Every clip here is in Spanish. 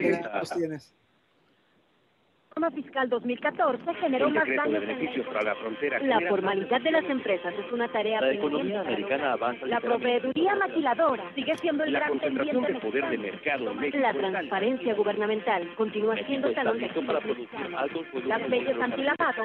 La tienes? fiscal 2014 generó más daños beneficios la, para la frontera. La formalidad de las empresas es una tarea. La economía americana avanza. La proveeduría maquiladora sigue siendo el gran pendiente de poder de mercado. En México la transparencia gubernamental continúa siendo talón Las leyes antilavado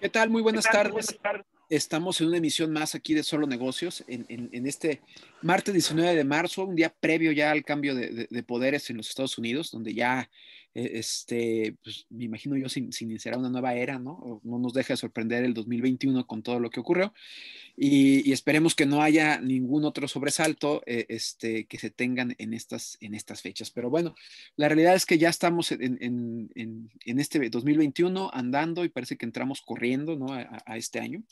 ¿Qué tal? Muy buenas, Tardes. Estamos en una emisión más aquí de Solo Negocios, en, este martes 19 de marzo, un día previo ya al cambio de poderes en los Estados Unidos, donde ya e, este, pues me imagino yo sin sin una nueva era, ¿no? No nos deja sorprender el 2021 con todo lo que ocurrió y, esperemos que no haya ningún otro sobresalto eh, este, que se tengan en estas, en estas fechas. Pero bueno, la realidad es que ya estamos en, este 2021 andando y parece que entramos corriendo, ¿no? A, a este año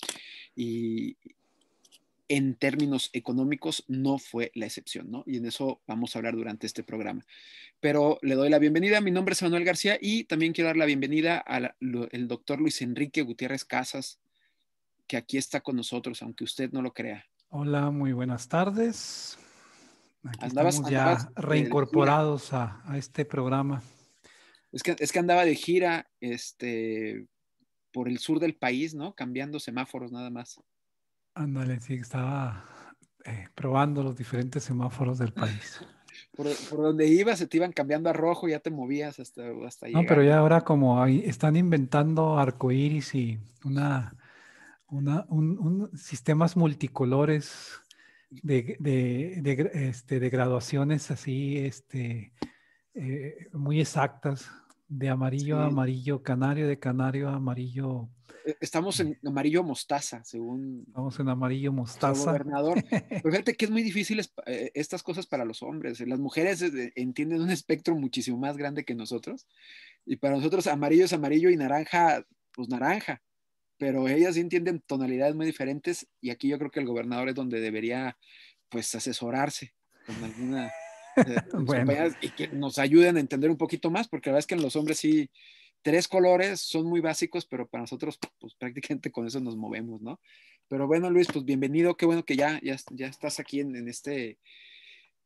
y, en términos económicos no fue la excepción, ¿no? Y en eso vamos a hablar durante este programa. Pero le doy la bienvenida, mi nombre es Manuel García y también quiero dar la bienvenida al doctor Luis Enrique Gutiérrez Casas, que aquí está con nosotros, aunque usted no lo crea. Hola, muy buenas tardes. ya reincorporados a, este programa. Es que, andaba de gira este, por el sur del país, ¿no? Cambiando semáforos nada más. Ándale, sí, estaba eh, probando los diferentes semáforos del país. Por, donde ibas, se te iban cambiando a rojo, ya te movías hasta, hasta No, pero ya ahora como están inventando arcoíris y una, un, sistemas multicolores de, este, graduaciones así este, eh, muy exactas de amarillo a amarillo canario, de canario a amarillo. E-, estamos en amarillo mostaza, según. Estamos en amarillo mostaza. Gobernador. fíjate que es muy difícil eh, estas cosas para los hombres. Eh, las mujeres eh, entienden un espectro muchísimo más grande que nosotros. Y para nosotros amarillo es amarillo y naranja, pues naranja. Pero ellas entienden tonalidades muy diferentes. Y aquí yo creo que el gobernador es donde debería, pues, asesorarse con alguna. bueno. y que nos ayuden a entender un poquito más, porque la verdad es que en los hombres sí, tres colores son muy básicos, pero para nosotros, pues prácticamente con eso nos movemos, ¿no? Pero bueno, Luis, pues bienvenido, qué bueno que ya, ya, estás aquí en, en este,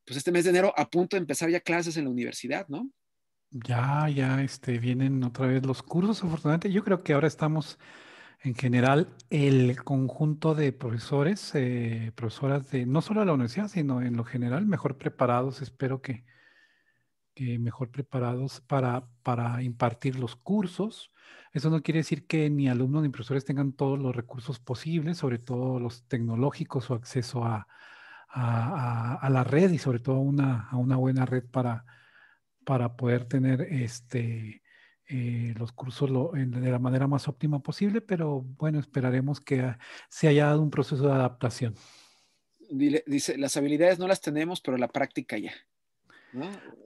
pues este mes de enero a punto de empezar ya clases en la universidad, ¿no? Ya, ya, este, vienen otra vez los cursos, afortunadamente. Yo creo que ahora estamos en general el conjunto de profesores, eh, profesoras de no solo la universidad, sino en lo general mejor preparados, espero que, mejor preparados para, para impartir los cursos. Eso no quiere decir que ni alumnos ni profesores tengan todos los recursos posibles, sobre todo los tecnológicos o acceso a, la red y sobre todo a una buena red para, para poder tener este, eh, los cursos de la manera más óptima posible, pero bueno, esperaremos que ah, se haya dado un proceso de adaptación. dice, las habilidades no las tenemos, pero la práctica ya.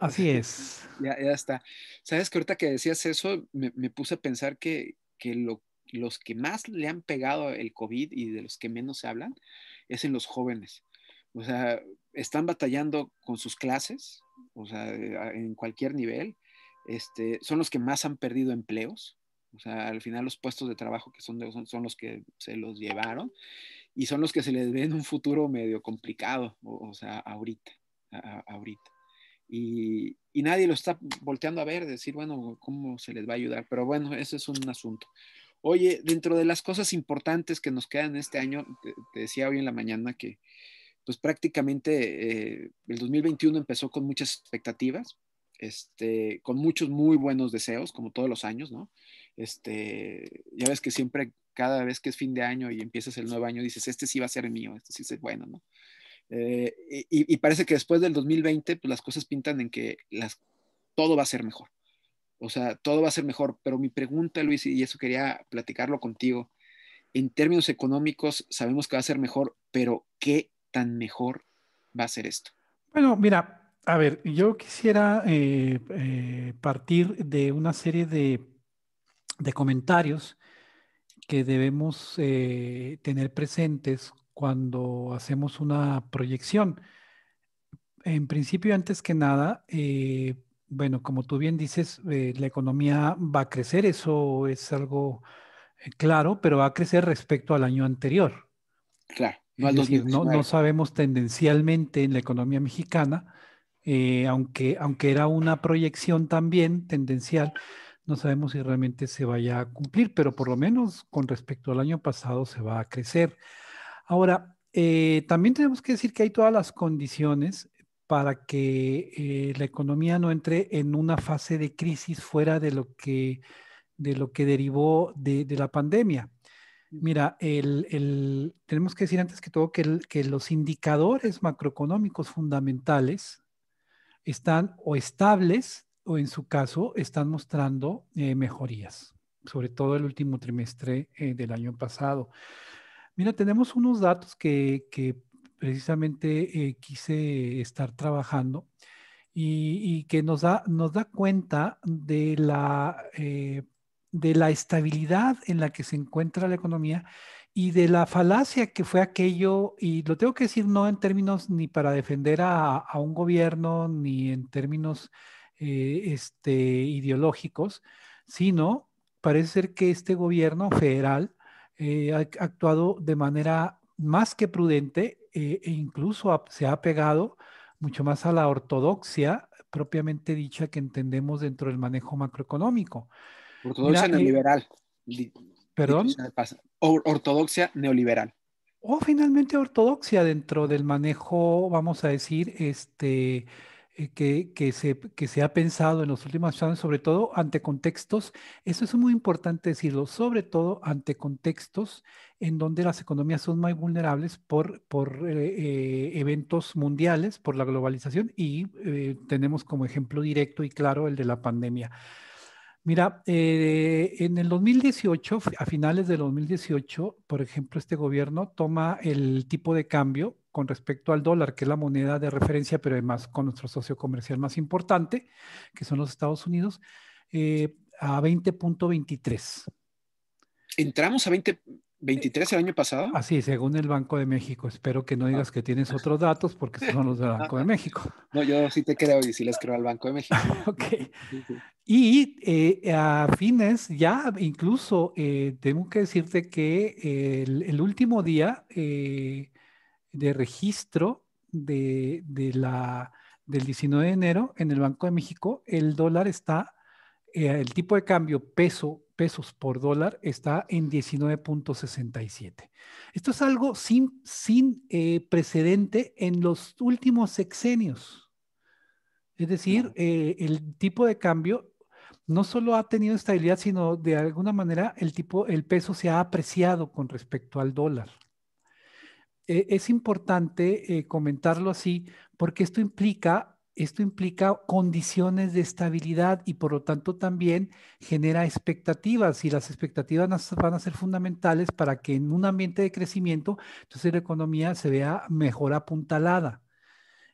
Así es. Ya, está. Sabes que ahorita que decías eso, me, puse a pensar que, que los que más le han pegado el COVID y de los que menos se hablan es en los jóvenes. O sea, están batallando con sus clases, o sea, en cualquier nivel este, son los que más han perdido empleos. O sea, al final los puestos de trabajo que son, son, los que se los llevaron y son los que se les ve en un futuro medio complicado, o, sea, ahorita, ahorita. Y, nadie lo está volteando a ver, decir, bueno, ¿cómo se les va a ayudar? Pero bueno, ese es un asunto. Oye, dentro de las cosas importantes que nos quedan este año, te, decía hoy en la mañana que pues prácticamente eh, el 2021 empezó con muchas expectativas, este, con muchos muy buenos deseos, como todos los años, ¿no? Este, ya ves que siempre, cada vez que es fin de año y empiezas el nuevo año, dices, este sí va a ser mío, este sí es bueno, ¿no? Eh, y, parece que después del 2020, pues las cosas pintan en que todo va a ser mejor. O sea, todo va a ser mejor, pero mi pregunta, Luis, y eso quería platicarlo contigo, en términos económicos sabemos que va a ser mejor, pero ¿qué tan mejor va a ser esto? Bueno, mira, a ver, yo quisiera eh, eh, partir de una serie de, comentarios que debemos eh, tener presentes cuando hacemos una proyección. En principio, antes que nada, bueno, como tú bien dices, la economía va a crecer, eso es algo claro, pero va a crecer respecto al año anterior. Claro, no al no, sabemos tendencialmente en la economía mexicana eh, aunque, aunque era una proyección también tendencial, no sabemos si realmente se vaya a cumplir, pero por lo menos con respecto al año pasado se va a crecer. Ahora, eh, también tenemos que decir que hay todas las condiciones para que eh, la economía no entre en una fase de crisis fuera de lo que, de lo que derivó de, la pandemia. Mira, tenemos que decir antes que todo que los indicadores macroeconómicos fundamentales están o estables o en su caso están mostrando eh, mejorías, sobre todo el último trimestre eh, del año pasado. Mira, tenemos unos datos que, precisamente eh, quise estar trabajando y, que nos da, nos da cuenta de de la estabilidad en la que se encuentra la economía y de la falacia que fue aquello, y lo tengo que decir no en términos ni para defender a, un gobierno, ni en términos eh, este, ideológicos, sino parece ser que este gobierno federal eh, ha actuado de manera más que prudente eh, e incluso se ha pegado mucho más a la ortodoxia propiamente dicha que entendemos dentro del manejo macroeconómico. Ortodoxia neoliberal. ¿Perdón? Pues ortodoxia neoliberal. O oh, finalmente ortodoxia dentro del manejo, vamos a decir, este, eh, que, se, que se ha pensado en los últimos años, sobre todo ante contextos, eso es muy importante decirlo, sobre todo ante contextos en donde las economías son más vulnerables por, por eh, eh, eventos mundiales, por la globalización y tenemos como ejemplo directo y claro el de la pandemia. Mira, eh, en el 2018, a finales del 2018, por ejemplo, este gobierno toma el tipo de cambio con respecto al dólar, que es la moneda de referencia, pero además con nuestro socio comercial más importante, que son los Estados Unidos, eh, a 20.23. Entramos a 20, ¿23 el año pasado? Así, ah, según el Banco de México. Espero que no ah. digas que tienes otros datos porque son los del Banco de México. No, yo sí te creo y sí les creo al Banco de México. ok. Y eh, a fines, ya incluso eh, tengo que decirte que eh, el, último día de registro de, de la, del 19 de enero en el Banco de México, el dólar está, el tipo de cambio peso pesos por dólar está en 19.67. Esto es algo sin, sin eh, precedente en los últimos sexenios. Es decir, eh, el tipo de cambio no solo ha tenido estabilidad, sino de alguna manera el, tipo, el peso se ha apreciado con respecto al dólar. Eh, es importante comentarlo así porque esto implica esto implica condiciones de estabilidad y por lo tanto también genera expectativas y las expectativas van a ser fundamentales para que en un ambiente de crecimiento, entonces la economía se vea mejor apuntalada.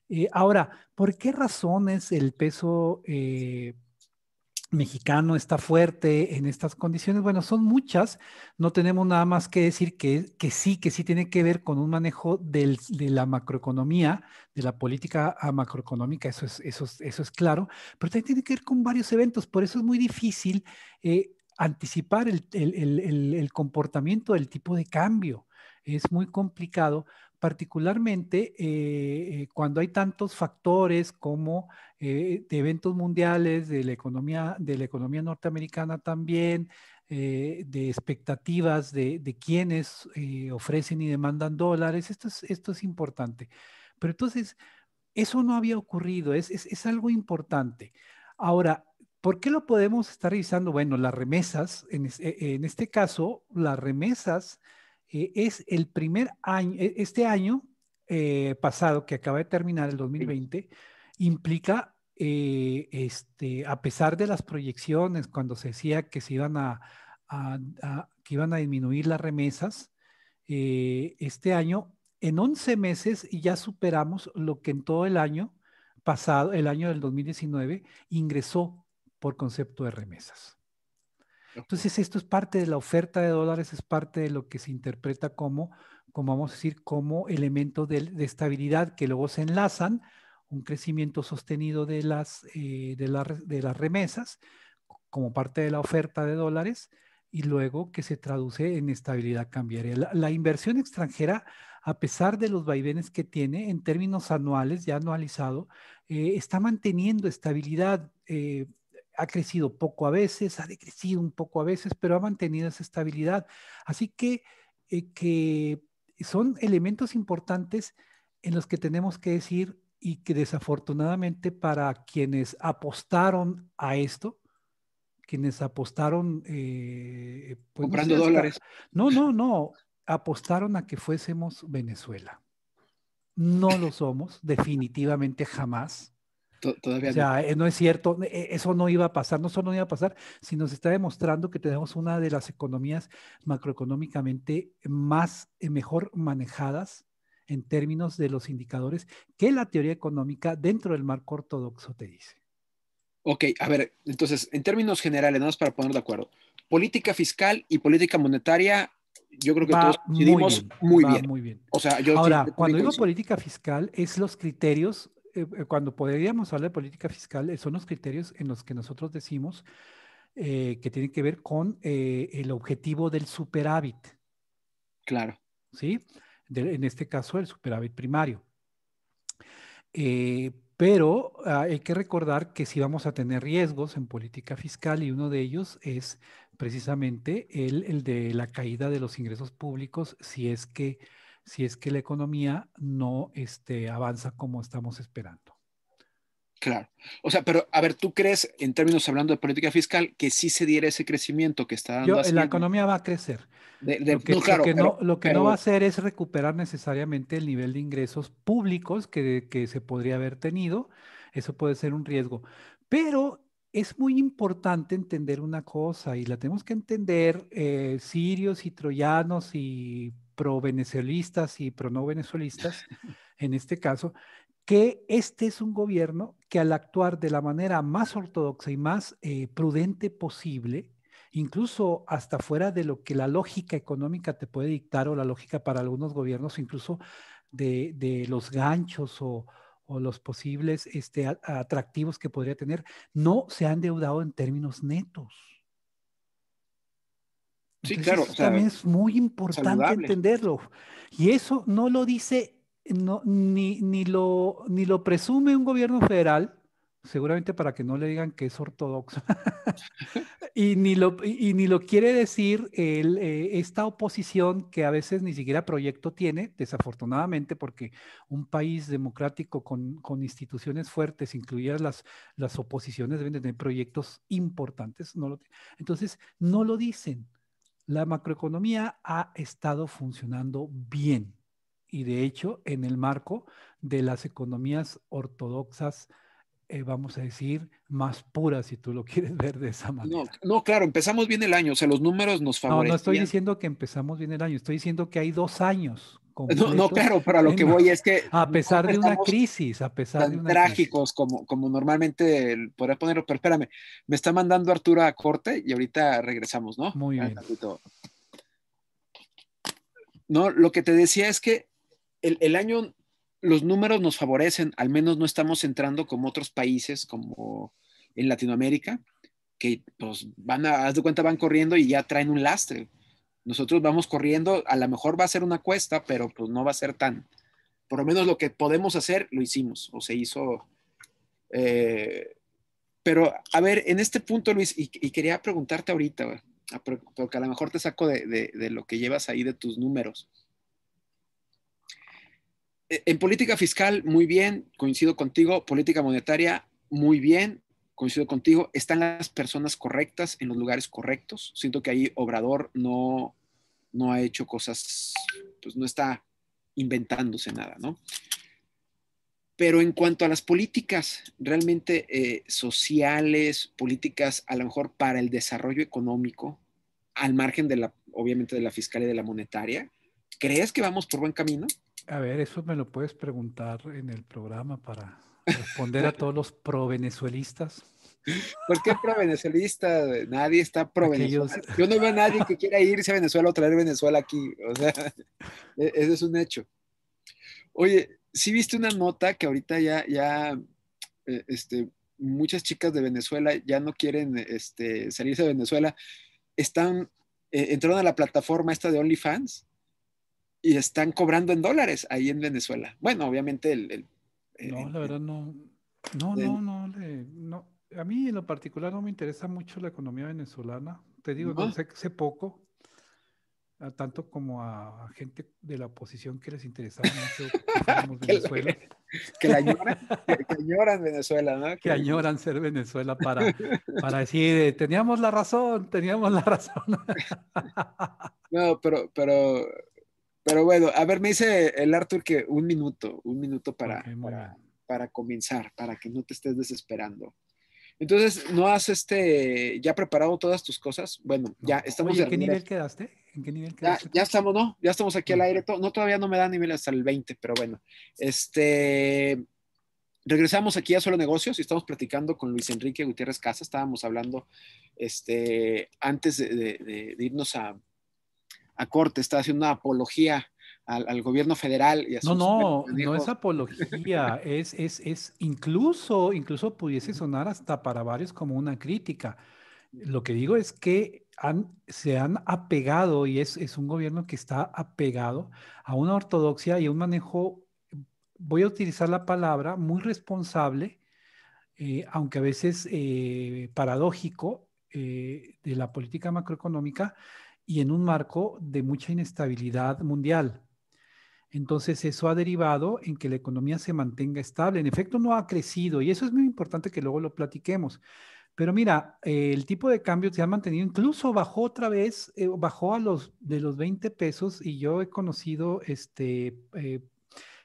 Eh, ahora, ¿por qué razones el peso eh, mexicano está fuerte en estas condiciones. Bueno, son muchas, no tenemos nada más que decir que, sí, que sí tiene que ver con un manejo de la macroeconomía, de la política macroeconómica, eso es, claro, pero también tiene que ver con varios eventos, por eso es muy difícil eh, anticipar el, el, el, el comportamiento del tipo de cambio. Es muy complicado particularmente eh, eh, cuando hay tantos factores como eh, de eventos mundiales, de la economía, de la economía norteamericana también, de expectativas de, quienes ofrecen y demandan dólares, esto es, importante. Pero entonces, eso no había ocurrido, es, algo importante. Ahora, ¿Por qué lo podemos estar revisando? Bueno, las remesas, en, e, este caso, las remesas eh, es el primer año, e, este año eh, pasado que acaba de terminar, el 2020, implica, eh, este, a pesar de las proyecciones, cuando se decía que se iban a, que iban a disminuir las remesas, este año, en 11 meses ya superamos lo que en todo el año pasado, el año del 2019, ingresó por concepto de remesas. Entonces, esto es parte de la oferta de dólares, es parte de lo que se interpreta como, como vamos a decir, como elementos de, estabilidad que luego se enlazan, un crecimiento sostenido de las, eh, de, las remesas como parte de la oferta de dólares y luego que se traduce en estabilidad cambiaria. La, inversión extranjera, a pesar de los vaivenes que tiene en términos anuales, ya anualizado, eh, está manteniendo estabilidad eh, ha crecido poco a veces, ha decrecido un poco a veces, pero ha mantenido esa estabilidad. Así que, eh, que son elementos importantes en los que tenemos que decir y que desafortunadamente para quienes apostaron a esto, quienes apostaron... Eh, pues, Comprando dólares. No, no, no, apostaron a que fuésemos Venezuela. No lo somos, definitivamente jamás. Todavía eh, no. es cierto, e, e, eso no iba a pasar, no solo no iba a pasar, sino se está demostrando que tenemos una de las economías macroeconómicamente más eh, mejor manejadas en términos de los indicadores que la teoría económica dentro del marco ortodoxo te dice. Ok, a ver, entonces, en términos generales, nada más para poner de acuerdo, política fiscal y política monetaria yo creo que todos muy bien, O sea, Ahora, cuando digo política fiscal, es los criterios eh, eh, cuando podríamos hablar de política fiscal, eh, son los criterios en los que nosotros decimos que tienen que ver con el objetivo del superávit. Claro. ¿Sí? en este caso, el superávit primario. pero ah, hay que recordar que si vamos a tener riesgos en política fiscal y uno de ellos es precisamente el de la caída de los ingresos públicos si es que si es que la economía no este, avanza como estamos esperando. Claro. O sea, pero a ver, ¿tú crees, en términos hablando de política fiscal, que sí se diera ese crecimiento que está dando? la economía va a crecer. lo que, no, va a hacer es recuperar necesariamente el nivel de ingresos públicos que, se podría haber tenido. Eso puede ser un riesgo. Pero es muy importante entender una cosa y la tenemos que entender eh, sirios y troyanos y pro y pro-no venezuelistas en este caso, que este es un gobierno que al actuar de la manera más ortodoxa y más eh, prudente posible, incluso hasta fuera de lo que la lógica económica te puede dictar o la lógica para algunos gobiernos, incluso de, los ganchos o, los posibles este, atractivos que podría tener, no se han endeudado en términos netos también es muy importante entenderlo. Y eso no lo dice, ni, ni, lo, ni lo presume un gobierno federal, seguramente para que no le digan que es ortodoxo. y, ni lo, y, ni lo quiere decir el, eh, esta oposición que a veces ni siquiera proyecto tiene, desafortunadamente, porque un país democrático con, con instituciones fuertes, incluidas las, las oposiciones, deben tener proyectos importantes. No lo, entonces, no lo dicen la macroeconomía ha estado funcionando bien y de hecho en el marco de las economías ortodoxas, eh, vamos a decir, más puras, si tú lo quieres ver de esa manera. No, no claro, empezamos bien el año, o sea, los números nos faltan. No, no estoy diciendo que empezamos bien el año, estoy diciendo que hay dos años no, claro, pero a lo que voy es que... A pesar de una crisis, a pesar de una trágicos como, como normalmente podría ponerlo, pero espérame, me está mandando Arturo a corte y ahorita regresamos, ¿no? Muy bien. No, lo que te decía es que el, el año, los números nos favorecen, al menos no estamos entrando como otros países, como en Latinoamérica, que pues van a, haz de cuenta, van corriendo y ya traen un lastre nosotros vamos corriendo, a lo mejor va a ser una cuesta, pero pues no va a ser tan. Por lo menos lo que podemos hacer, lo hicimos o se hizo. Eh, pero a ver, en este punto, Luis, y, quería preguntarte ahorita, porque a lo mejor te saco de lo que llevas ahí de tus números. E, en política fiscal, muy bien, coincido contigo, política monetaria, muy bien, coincido contigo, están las personas correctas en los lugares correctos. Siento que ahí Obrador no, no ha hecho cosas, pues no está inventándose nada, ¿no? Pero en cuanto a las políticas realmente eh, sociales, políticas a lo mejor para el desarrollo económico, al margen de la, obviamente, de la fiscal y de la monetaria, ¿crees que vamos por buen camino? A ver, eso me lo puedes preguntar en el programa para Responder a todos los pro-venezuelistas. ¿Por qué pro Nadie está pro Yo no veo a nadie que quiera irse a Venezuela o traer Venezuela aquí. O sea, e-, ese es un hecho. Oye, si viste una nota que ahorita ya, ya, e, este, muchas chicas de Venezuela ya no quieren este, salirse de Venezuela. Están, entrando entraron a la plataforma esta de OnlyFans y están cobrando en dólares ahí en Venezuela. Bueno, obviamente el eh, no, la verdad no. No, no, no, A mí en lo particular no me interesa mucho la economía venezolana. Te digo, no, sé, poco, tanto como a, gente de la oposición que les interesa mucho que Venezuela. Que, añoran, Venezuela, ¿no? Que, añoran ser Venezuela para, para decir, eh, teníamos la razón, teníamos la razón. no, pero, pero pero bueno, a ver, me dice el Arthur que un minuto, un minuto para, para, comenzar, para que no te estés desesperando. Entonces, ¿no has este, ya preparado todas tus cosas? Bueno, ya estamos... ¿En qué nivel quedaste? ¿En qué nivel quedaste? Ya, estamos, ¿no? Ya estamos aquí al aire. No, todavía no me da nivel hasta el 20, pero bueno. Este, regresamos aquí a Solo Negocios y estamos platicando con Luis Enrique Gutiérrez Casa. Estábamos hablando este, antes de irnos a, corte, está haciendo una apología al, gobierno federal. Y no, no, no es apología, es, es, es incluso, incluso pudiese sonar hasta para varios como una crítica. Lo que digo es que han, se han apegado y es, es un gobierno que está apegado a una ortodoxia y un manejo, voy a utilizar la palabra, muy responsable, eh, aunque a veces eh, paradójico, eh, de la política macroeconómica y en un marco de mucha inestabilidad mundial. Entonces eso ha derivado en que la economía se mantenga estable. En efecto, no ha crecido y eso es muy importante que luego lo platiquemos. Pero mira, eh, el tipo de cambio se ha mantenido, incluso bajó otra vez, eh, bajó a los de los 20 pesos y yo he conocido este, eh,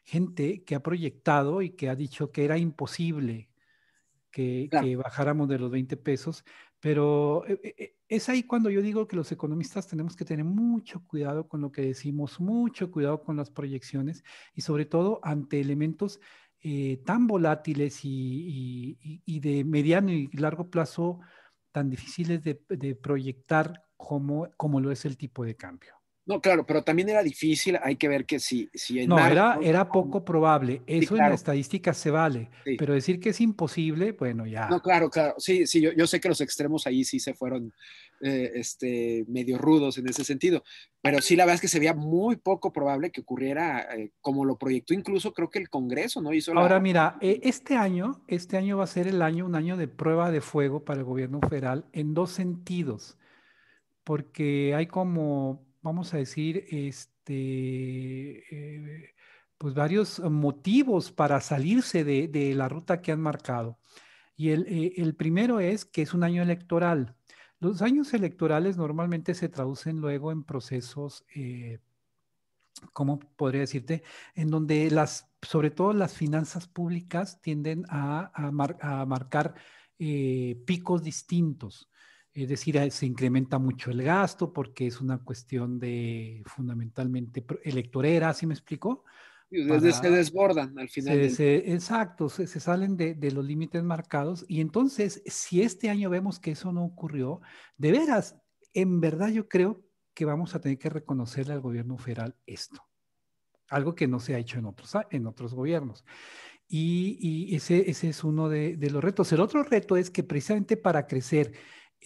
gente que ha proyectado y que ha dicho que era imposible que, que, bajáramos de los 20 pesos, pero eh, eh, eh, es ahí cuando yo digo que los economistas tenemos que tener mucho cuidado con lo que decimos, mucho cuidado con las proyecciones y sobre todo ante elementos tan volátiles y, de mediano y largo plazo tan difíciles de, proyectar como lo es el tipo de cambio. No, claro, pero también era difícil, hay que ver que si, si No, era, poco probable, eso en la estadística se vale, pero decir que es imposible, bueno, ya. No, claro, claro, sí, sí, yo, sé que los extremos ahí sí se fueron eh, este, medio rudos en ese sentido, pero sí la verdad es que se veía muy poco probable que ocurriera eh, como lo proyectó incluso creo que el Congreso, ¿no? Ahora mira, e, este año, este año va a ser el año, un año de prueba de fuego para el gobierno federal en dos sentidos, porque hay como vamos a decir, este, eh, pues varios motivos para salirse de, la ruta que han marcado. Y eh, el, primero es que es un año electoral. Los años electorales normalmente se traducen luego en procesos, eh, ¿cómo podría decirte? En donde las, sobre todo las finanzas públicas tienden a, marcar picos distintos. Es decir, se incrementa mucho el gasto porque es una cuestión de fundamentalmente electorera, ¿sí me explico? se desbordan al final. Eh, exacto, se, salen de, los límites marcados. Y entonces, si este año vemos que eso no ocurrió, de veras, en verdad yo creo que vamos a tener que reconocerle al gobierno federal esto. Algo que no se ha hecho en otros, en otros gobiernos. Y, ese, ese, es uno de, de los retos. El otro reto es que precisamente para crecer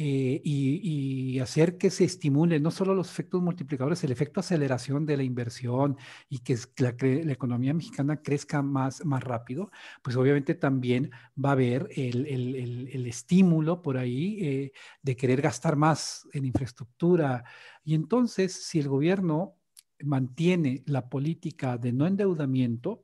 eh, y, hacer que se estimule no solo los efectos multiplicadores, el efecto aceleración de la inversión y que la, economía mexicana crezca más, más rápido, pues obviamente también va a haber el, estímulo por ahí eh, de querer gastar más en infraestructura. Y entonces, si el gobierno mantiene la política de no endeudamiento,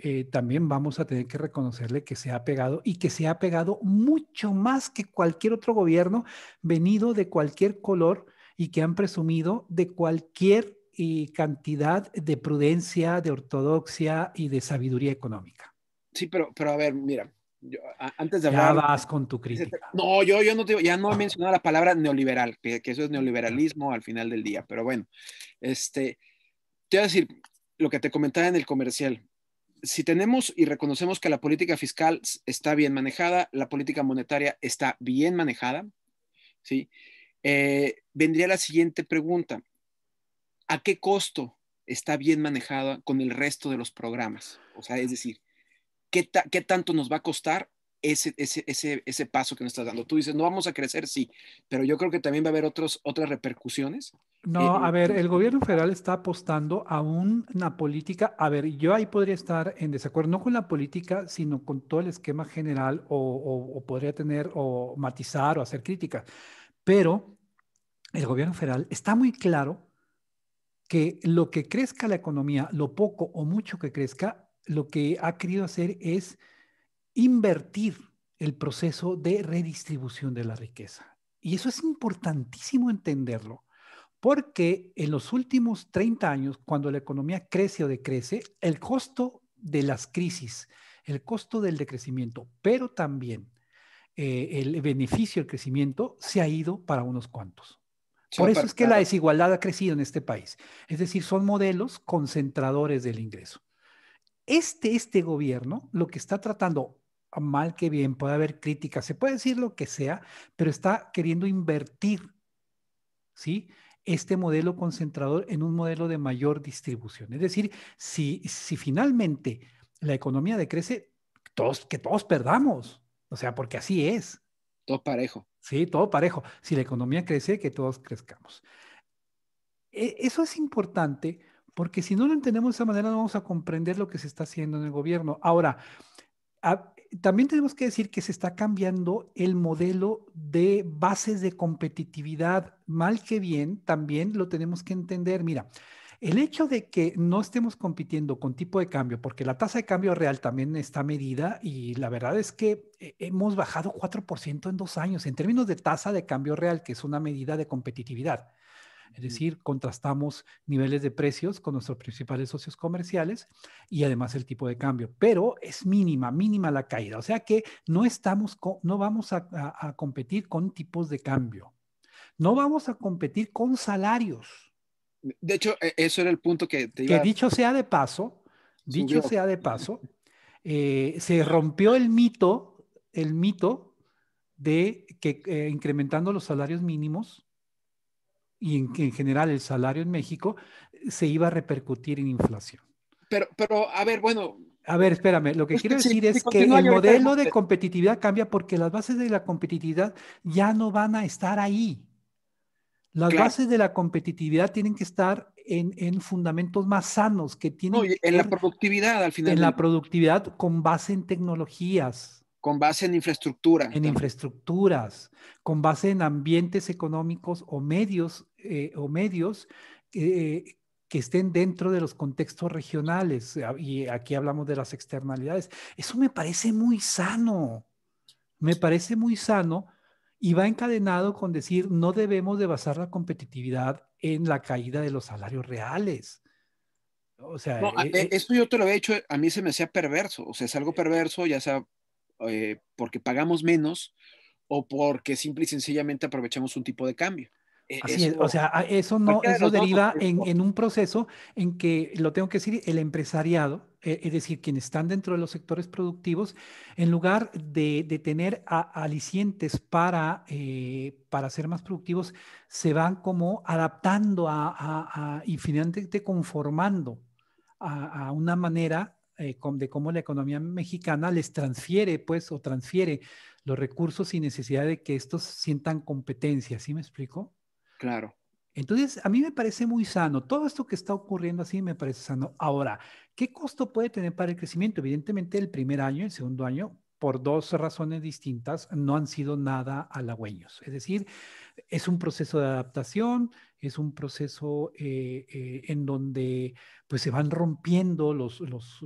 eh, también vamos a tener que reconocerle que se ha pegado y que se ha pegado mucho más que cualquier otro gobierno venido de cualquier color y que han presumido de cualquier eh, cantidad de prudencia, de ortodoxia y de sabiduría económica. Sí, pero, pero a ver, mira, antes de hablar... vas con tu este, crítica. No, yo, yo no te, ya no he ah. mencionado la palabra neoliberal, que, que, eso es neoliberalismo al final del día, pero bueno, este, te voy a decir lo que te comentaba en el comercial si tenemos y reconocemos que la política fiscal está bien manejada, la política monetaria está bien manejada, ¿sí? Eh, vendría la siguiente pregunta. ¿A qué costo está bien manejada con el resto de los programas? O sea, es decir, ¿qué, qué tanto nos va a costar ese, ese, ese, paso que nos estás dando. Tú dices, no vamos a crecer, sí, pero yo creo que también va a haber otros, otras repercusiones. Eh, no, a ver, el gobierno federal está apostando a una política, a ver, yo ahí podría estar en desacuerdo, no con la política, sino con todo el esquema general o, o podría tener o matizar o hacer críticas, pero el gobierno federal está muy claro que lo que crezca la economía, lo poco o mucho que crezca, lo que ha querido hacer es invertir el proceso de redistribución de la riqueza. Y eso es importantísimo entenderlo, porque en los últimos 30 años, cuando la economía crece o decrece, el costo de las crisis, el costo del decrecimiento, pero también eh, el beneficio del crecimiento se ha ido para unos cuantos. Por eso es que la desigualdad ha crecido en este país. Es decir, son modelos concentradores del ingreso. Este, este gobierno lo que está tratando mal que bien, puede haber críticas, se puede decir lo que sea, pero está queriendo invertir, ¿sí? Este modelo concentrador en un modelo de mayor distribución. Es decir, si, si finalmente la economía decrece, todos, que todos perdamos, o sea, porque así es. Todo parejo. Sí, todo parejo. Si la economía crece, que todos crezcamos. E, eso es importante porque si no lo entendemos de esa manera, no vamos a comprender lo que se está haciendo en el gobierno. Ahora, a, también tenemos que decir que se está cambiando el modelo de bases de competitividad, mal que bien, también lo tenemos que entender. Mira, el hecho de que no estemos compitiendo con tipo de cambio, porque la tasa de cambio real también está medida y la verdad es que eh, hemos bajado 4% en dos años en términos de tasa de cambio real, que es una medida de competitividad. Es decir, contrastamos niveles de precios con nuestros principales socios comerciales y además el tipo de cambio, pero es mínima, mínima la caída. O sea que no, estamos no vamos a, competir con tipos de cambio. No vamos a competir con salarios. De hecho, e-, eso era el punto que te iba Que dicho sea de paso, dicho sea de paso, eh, se rompió el mito, el mito de que eh, incrementando los salarios mínimos y en, en general el salario en México eh, se iba a repercutir en inflación. Pero, pero, a ver, bueno, a ver, espérame, lo que quiero decir es que el modelo de competitividad cambia porque las bases de la competitividad ya no van a estar ahí. Las bases de la competitividad tienen que estar en, fundamentos más sanos que tienen. No, en la productividad al final. En la productividad con base en tecnologías. Con base en infraestructura. En infraestructuras, con base en ambientes económicos o medios eh, o medios eh, que estén dentro de los contextos regionales. Ah, y aquí hablamos de las externalidades. Eso me parece muy sano. Me parece muy sano y va encadenado con decir no debemos de basar la competitividad en la caída de los salarios reales. O sea, eh, esto yo te lo he hecho, a mí se me hacía perverso, o sea, es algo perverso, ya sea porque pagamos menos o porque simple y sencillamente aprovechamos un tipo de cambio. E-, Así o sea, pues eso no, eso deriva en, un proceso en que, lo tengo que decir, el empresariado, eh, es decir, quienes están dentro de los sectores productivos, en lugar de, tener alicientes para, eh, para ser más productivos, se van como adaptando a, y finalmente conformando a, una manera eh, de cómo la economía mexicana les transfiere, pues, o transfiere los recursos sin necesidad de que estos sientan competencia. ¿Sí me explico? Claro. Entonces, a mí me parece muy sano. Todo esto que está ocurriendo así me parece sano. Ahora, ¿qué costo puede tener para el crecimiento? Evidentemente, el primer año, el segundo año, por dos razones distintas, no han sido nada halagüeños. Es decir, es un proceso de adaptación, es un proceso eh, eh, en donde pues, se van rompiendo los, los,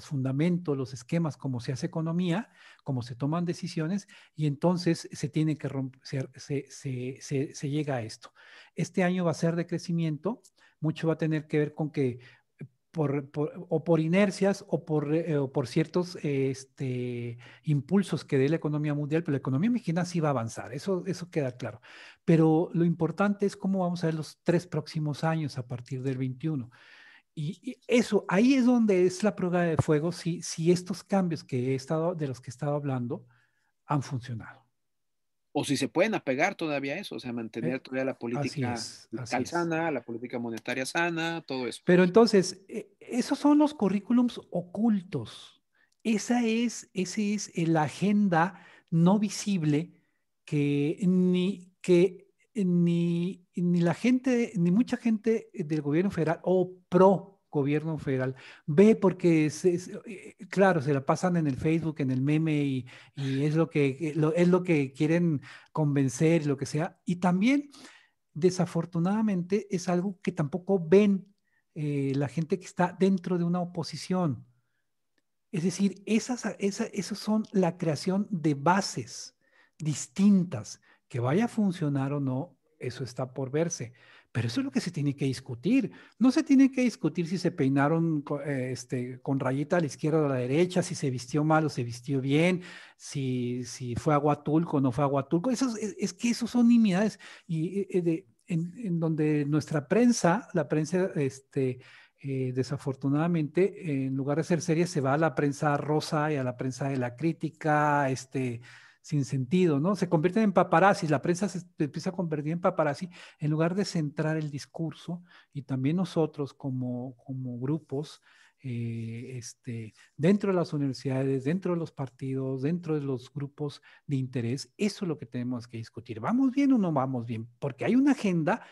fundamentos, los esquemas, como se hace economía, como se toman decisiones, y entonces se tiene que romper, se, se llega a esto. Este año va a ser de crecimiento, mucho va a tener que ver con que o por inercias o por, eh, por ciertos este, impulsos que dé la economía mundial, pero la economía mexicana sí va a avanzar, eso, eso queda claro. Pero lo importante es cómo vamos a ver los tres próximos años a partir del 21. Y, y eso, ahí es donde es la prueba de fuego si, si estos cambios que he estado, de los que he estado hablando han funcionado o si se pueden apegar todavía a eso, o sea, mantener eh, todavía la política fiscal sana, la política monetaria sana, todo eso. Pero entonces, eh, esos son los currículums ocultos. Esa es, ese es eh, la agenda no visible que ni, que ni, ni la gente, ni mucha gente del gobierno federal o pro gobierno federal. Ve porque, eh, claro, se la pasan en el Facebook, en el meme y, es, lo que, eh, es lo que quieren convencer, lo que sea. Y también, desafortunadamente, es algo que tampoco ven eh, la gente que está dentro de una oposición. Es decir, esas, esas, esas son la creación de bases distintas. Que vaya a funcionar o no, eso está por verse. Pero eso es lo que se tiene que discutir. No se tiene que discutir si se peinaron eh, este, con rayita a la izquierda o a la derecha, si se vistió mal o se vistió bien, si, si fue aguatulco o no fue aguatulco. Eso es, que eso son nimiedades. Y, eh, eh, en, donde nuestra prensa, la prensa, este, desafortunadamente, en lugar de ser seria, se va a la prensa rosa y a la prensa de la crítica, este, sin sentido, ¿no? Se convierten en paparazzi, la prensa se empieza a convertir en paparazzi en lugar de centrar el discurso y también nosotros como, como grupos. Eh, este, dentro de las universidades, dentro de los partidos, dentro de los grupos de interés, eso es lo que tenemos que discutir. ¿Vamos bien o no vamos bien? Porque hay una agenda,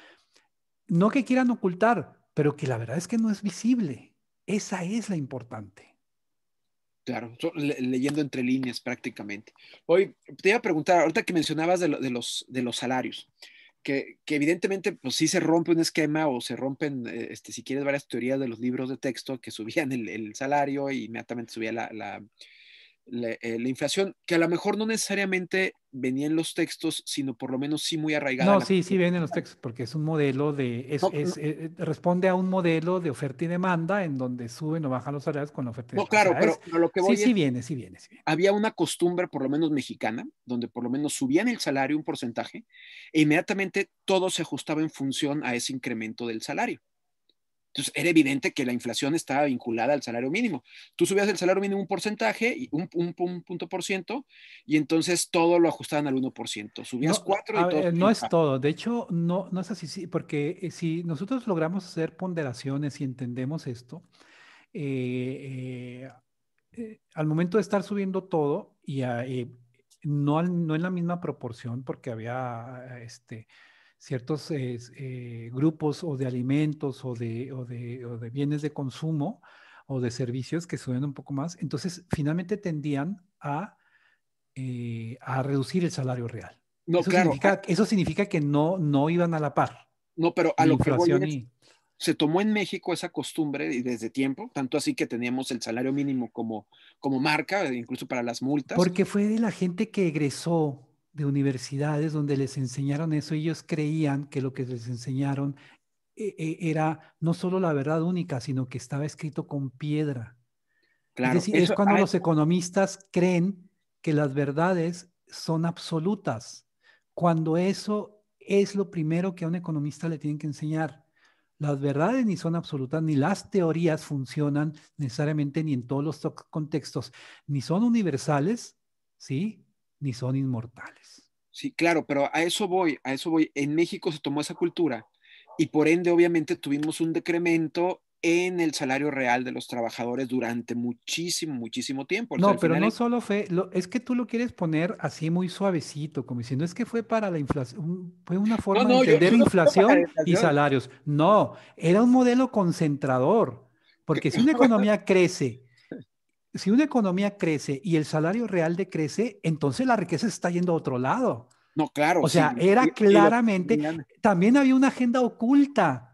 no que quieran ocultar, pero que la verdad es que no es visible. Esa es la importante. Claro, leyendo entre líneas prácticamente. Hoy te iba a preguntar, ahorita que mencionabas de, los, de los salarios, que, evidentemente pues sí se rompe un esquema o se rompen, eh, este, si quieres, varias teorías de los libros de texto que subían el, salario y inmediatamente subía la eh, la, inflación, que a lo mejor no necesariamente venía en los textos, sino por lo menos sí muy arraigada. No, sí, sí viene en los textos, porque es un modelo de, es, eh, responde a un modelo de oferta y demanda en donde suben o bajan los salarios con la oferta y demanda. No, claro, pero, lo que voy sí, sí viene, sí viene, sí Había una costumbre, por lo menos mexicana, donde por lo menos subían el salario un porcentaje e inmediatamente todo se ajustaba en función a ese incremento del salario. Entonces, era evidente que la inflación estaba vinculada al salario mínimo. Tú subías el salario mínimo un porcentaje, un, un, punto por ciento, y entonces todo lo ajustaban al 1%. Subías no, cuatro y todo. no es todo. De hecho, no, no es así, porque eh, si nosotros logramos hacer ponderaciones y entendemos esto, eh, eh, al momento de estar subiendo todo y no, no en la misma proporción, porque había este, ciertos eh, eh, grupos o de alimentos o de, de, bienes de consumo o de servicios que suben un poco más, entonces finalmente tendían a, eh, a reducir el salario real. No, eso, significa, eso significa que no, no iban a la par. No, pero a lo que se tomó en México esa costumbre y desde tiempo, tanto así que teníamos el salario mínimo como, como marca, e incluso para las multas. Porque fue de la gente que egresó de universidades donde les enseñaron eso ellos creían que lo que les enseñaron eh, eh, era no solo la verdad única, sino que estaba escrito con piedra. Claro, es cuando los economistas creen que las verdades son absolutas, cuando eso es lo primero que a un economista le tienen que enseñar. Las verdades ni son absolutas, ni las teorías funcionan necesariamente ni en todos los contextos, ni son universales, ¿sí? ni son inmortales. Sí, claro, pero a eso voy, a eso voy. En México se tomó esa cultura y por ende obviamente tuvimos un decremento en el salario real de los trabajadores durante muchísimo, muchísimo tiempo. no, pero no solo fue, es que tú lo quieres poner así muy suavecito, como diciendo, es que fue para la inflación, fue una forma de entender inflación y salarios. No, era un modelo concentrador, porque si una economía crece si una economía crece y el salario real decrece, entonces la riqueza está yendo a otro lado. No, claro. O sea, era claramente, también había una agenda oculta.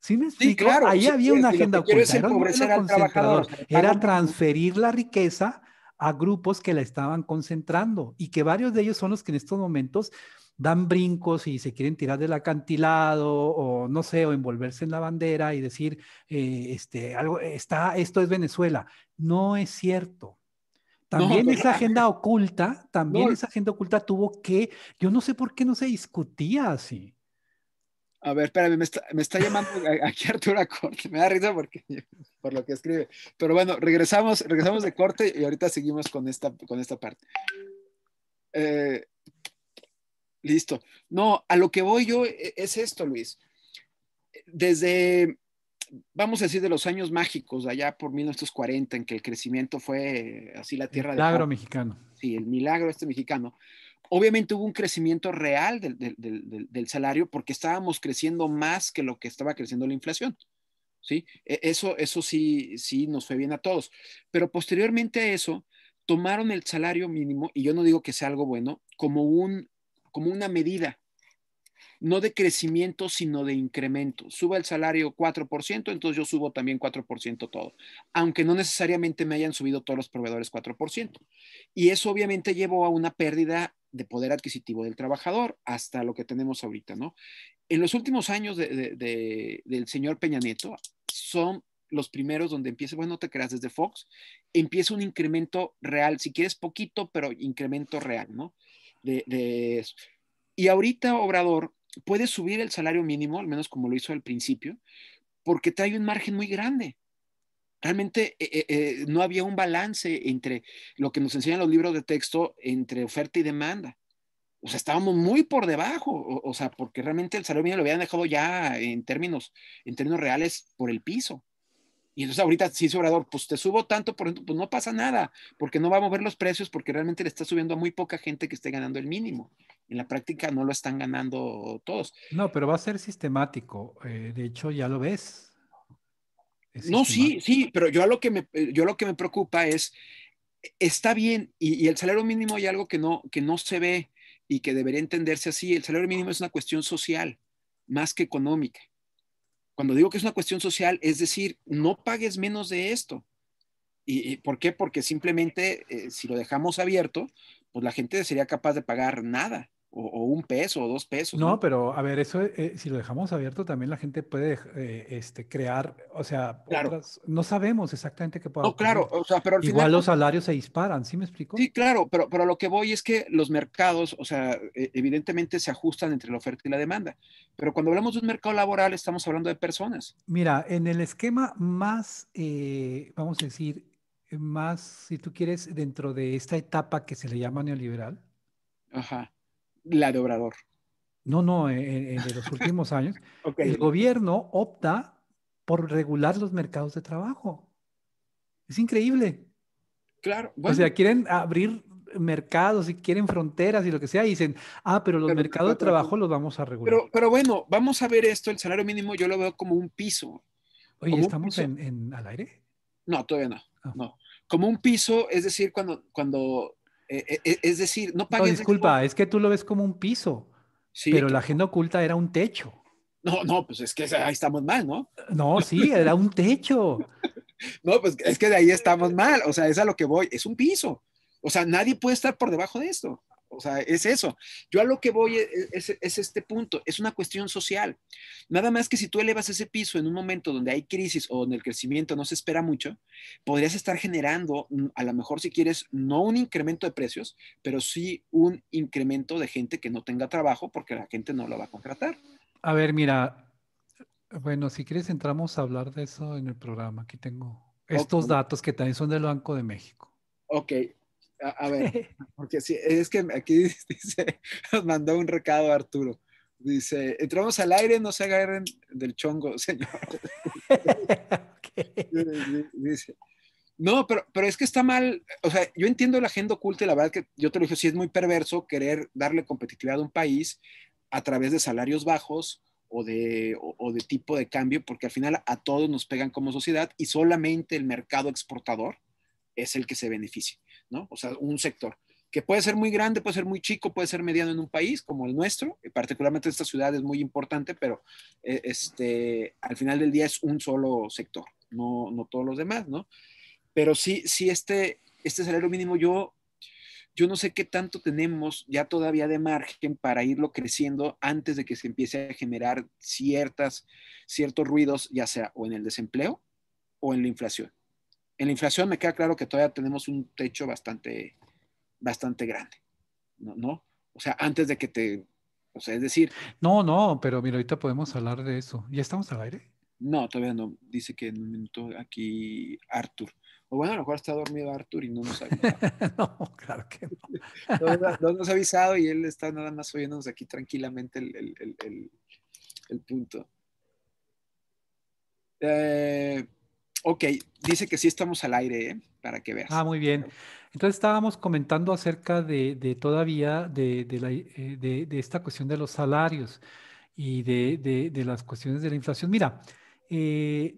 ¿Sí claro, Ahí había una agenda oculta. Era, era transferir la riqueza a grupos que la estaban concentrando y que varios de ellos son los que en estos momentos dan brincos y se quieren tirar del acantilado o no sé, o envolverse en la bandera y decir, eh, este, algo, está, esto es Venezuela. No es cierto. También pues, esa ah, agenda oculta, también esa agenda oculta tuvo que, yo no sé por qué no se discutía así. A ver, espérame, me está, llamando aquí Arturo Corte, me da risa porque, por lo que escribe. Pero bueno, regresamos, regresamos de corte y ahorita seguimos con esta, con esta parte. Eh, Listo. No, a lo que voy yo eh, es esto, Luis. Desde, vamos a decir, de los años mágicos, allá por 1940, en que el crecimiento fue eh, así la tierra. del milagro mexicano. Sí, el milagro este mexicano. Obviamente hubo un crecimiento real del, del, salario porque estábamos creciendo más que lo que estaba creciendo la inflación. ¿sí? E, eso, eso sí, sí nos fue bien a todos. Pero posteriormente a eso, tomaron el salario mínimo, y yo no digo que sea algo bueno, como un como una medida, no de crecimiento, sino de incremento. Suba el salario 4%, entonces yo subo también 4% todo, aunque no necesariamente me hayan subido todos los proveedores 4%. Y eso obviamente llevó a una pérdida de poder adquisitivo del trabajador hasta lo que tenemos ahorita, ¿no? En los últimos años del señor Peña Nieto son los primeros donde empieza, bueno, te creas, desde Fox, empieza un incremento real, si quieres poquito, pero incremento real, ¿no? de, Y ahorita Obrador puede subir el salario mínimo, al menos como lo hizo al principio, porque trae un margen muy grande. Realmente eh, eh, eh, no había un balance entre lo que nos enseñan los libros de texto, entre oferta y demanda. O sea, estábamos muy por debajo, o, o sea, porque realmente el salario mínimo lo habían dejado ya en términos, en términos reales por el piso. Y entonces ahorita sí, Obrador, pues te subo tanto, por ejemplo, pues no pasa nada, porque no va a mover los precios, porque realmente le está subiendo a muy poca gente que esté ganando el mínimo. En la práctica no lo están ganando todos. No, pero va a ser sistemático. Eh, de hecho, ya lo ves. no, sí, sí, pero yo a lo que me, eh, yo lo que me preocupa es, está bien, y, y, el salario mínimo hay algo que no, que no se ve y que debería entenderse así. El salario mínimo es una cuestión social, más que económica. Cuando digo que es una cuestión social, es decir, no pagues menos de esto. ¿Y, por qué? Porque simplemente eh, si lo dejamos abierto, pues la gente sería capaz de pagar nada o, un peso o dos pesos. No, pero a ver, eso eh, si lo dejamos abierto también la gente puede eh, este, crear, o sea, no sabemos exactamente qué puede No, claro, pero Igual los salarios se disparan, ¿sí me explico? Sí, claro, pero, pero lo que voy es que los mercados, o sea, e, evidentemente se ajustan entre la oferta y la demanda, pero cuando hablamos de un mercado laboral estamos hablando de personas. Mira, en el esquema más, eh, vamos a decir, más, si tú quieres, dentro de esta etapa que se le llama neoliberal, Ajá la de Obrador. No, no, en eh, eh, eh, los últimos años. El gobierno opta por regular los mercados de trabajo. Es increíble. Claro. O sea, quieren abrir mercados y quieren fronteras y lo que sea, y dicen, ah, pero los mercados de trabajo los vamos a regular. Pero, pero bueno, vamos a ver esto, el salario mínimo yo lo veo como un piso. Oye, ¿estamos En, al aire? No, todavía no, ah. no. Como un piso, es decir, cuando, cuando eh, eh, eh, es decir, no paguen. disculpa, es que tú lo ves como un piso, pero la agenda oculta era un techo. No, no, pues es que ahí estamos mal, ¿no? No, sí, era un techo. no, pues es que de ahí estamos mal, o sea, es a lo que voy, es un piso. O sea, nadie puede estar por debajo de esto. O sea, es eso. Yo a lo que voy e, e, es, este punto. Es una cuestión social. Nada más que si tú elevas ese piso en un momento donde hay crisis o en el crecimiento no se espera mucho, podrías estar generando, mm, a lo mejor si quieres, no un incremento de precios, pero sí un incremento de gente que no tenga trabajo porque la gente no lo va a contratar. A ver, mira, bueno, si quieres entramos a hablar de eso en el programa. Aquí tengo estos datos que también son del Banco de México. Ok, a, ver, porque sí, es que aquí nos mandó un recado Arturo. Dice, entramos al aire, no se agarren del chongo, señor. Dice, no, pero, pero es que está mal, o sea, yo entiendo la agenda oculta y la verdad que yo te lo dije, sí es muy perverso querer darle competitividad a un país a través de salarios bajos, o de, o de, tipo de cambio, porque al final a todos nos pegan como sociedad y solamente el mercado exportador es el que se beneficia. O sea, un sector que puede ser muy grande, puede ser muy chico, puede ser mediano en un país como el nuestro, y particularmente esta ciudad es muy importante, pero eh, este, al final del día es un solo sector, no, todos los demás, ¿no? Pero sí, sí, este, este salario mínimo yo, yo no sé qué tanto tenemos ya todavía de margen para irlo creciendo antes de que se empiece a generar ciertas, ciertos ruidos, ya sea o en el desempleo o en la inflación en la inflación me queda claro que todavía tenemos un techo bastante, bastante grande, ¿no? O sea, antes de que te, o sea, es decir... No, no, pero mira, ahorita podemos hablar de eso. ¿Ya estamos al aire? No, todavía no. Dice que en un minuto aquí Arthur. O bueno, a lo mejor está dormido Arthur y no nos ha no, claro que no. no, nos ha avisado y él está nada más oyéndonos aquí tranquilamente el, el punto. Eh, Ok, dice que sí estamos al aire, ¿eh? para que veas. Ah, muy bien. Entonces estábamos comentando acerca de, todavía eh, de, esta cuestión de los salarios y de, las cuestiones de la inflación. Mira, eh,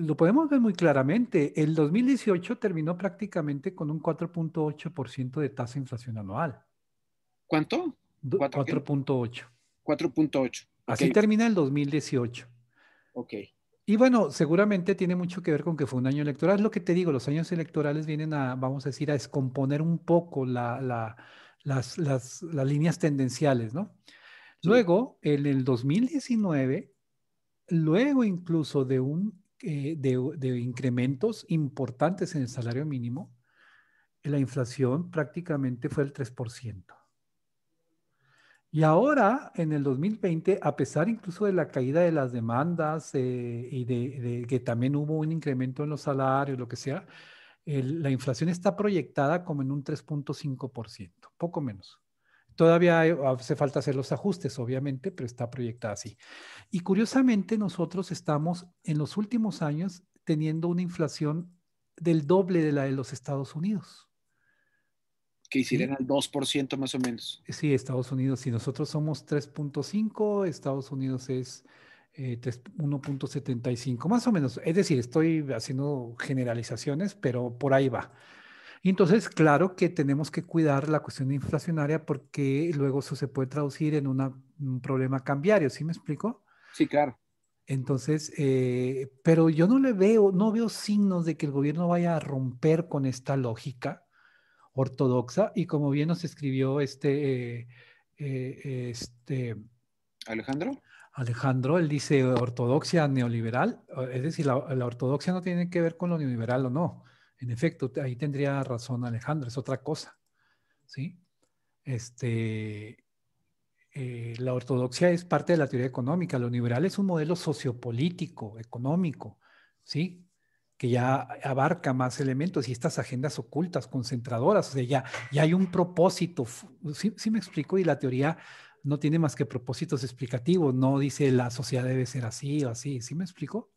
lo podemos ver muy claramente. El 2018 terminó prácticamente con un 4.8% de tasa de inflación anual. ¿Cuánto? 4.8. 4.8. Así termina el 2018. Ok. Y bueno, seguramente tiene mucho que ver con que fue un año electoral. lo que te digo, los años electorales vienen a, vamos a decir, a descomponer un poco las, líneas tendenciales, ¿no? Luego, en el 2019, luego incluso de un eh, de, de, incrementos importantes en el salario mínimo, la inflación prácticamente fue el 3%. Y ahora, en el 2020, a pesar incluso de la caída de las demandas eh, y de, que también hubo un incremento en los salarios, lo que sea, la inflación está proyectada como en un 3.5%, poco menos. Todavía hace falta hacer los ajustes, obviamente, pero está proyectada así. Y curiosamente, nosotros estamos en los últimos años teniendo una inflación del doble de la de los Estados Unidos que hicieran al 2% más o menos. Sí, Estados Unidos, si nosotros somos 3.5, Estados Unidos es 1.75, eh, más o menos. Es decir, estoy haciendo generalizaciones, pero por ahí va. Y entonces, claro que tenemos que cuidar la cuestión inflacionaria porque luego eso se puede traducir en un problema cambiario, ¿sí me explico? Sí, claro. Entonces, eh, pero yo no le veo, no veo signos de que el gobierno vaya a romper con esta lógica ortodoxa y como bien nos escribió este, eh, eh, este Alejandro. Alejandro, él dice ortodoxia neoliberal, es decir, la, ortodoxia no tiene que ver con lo neoliberal o no. En efecto, ahí tendría razón Alejandro, es otra cosa. ¿sí? Este, eh, la ortodoxia es parte de la teoría económica, lo neoliberal es un modelo sociopolítico, económico, ¿sí? que ya abarca más elementos y estas agendas ocultas, concentradoras, o sea, ya, ya hay un propósito, sí, sí me explico, y la teoría no tiene más que propósitos explicativos, no dice la sociedad debe ser así o así, ¿sí me explico?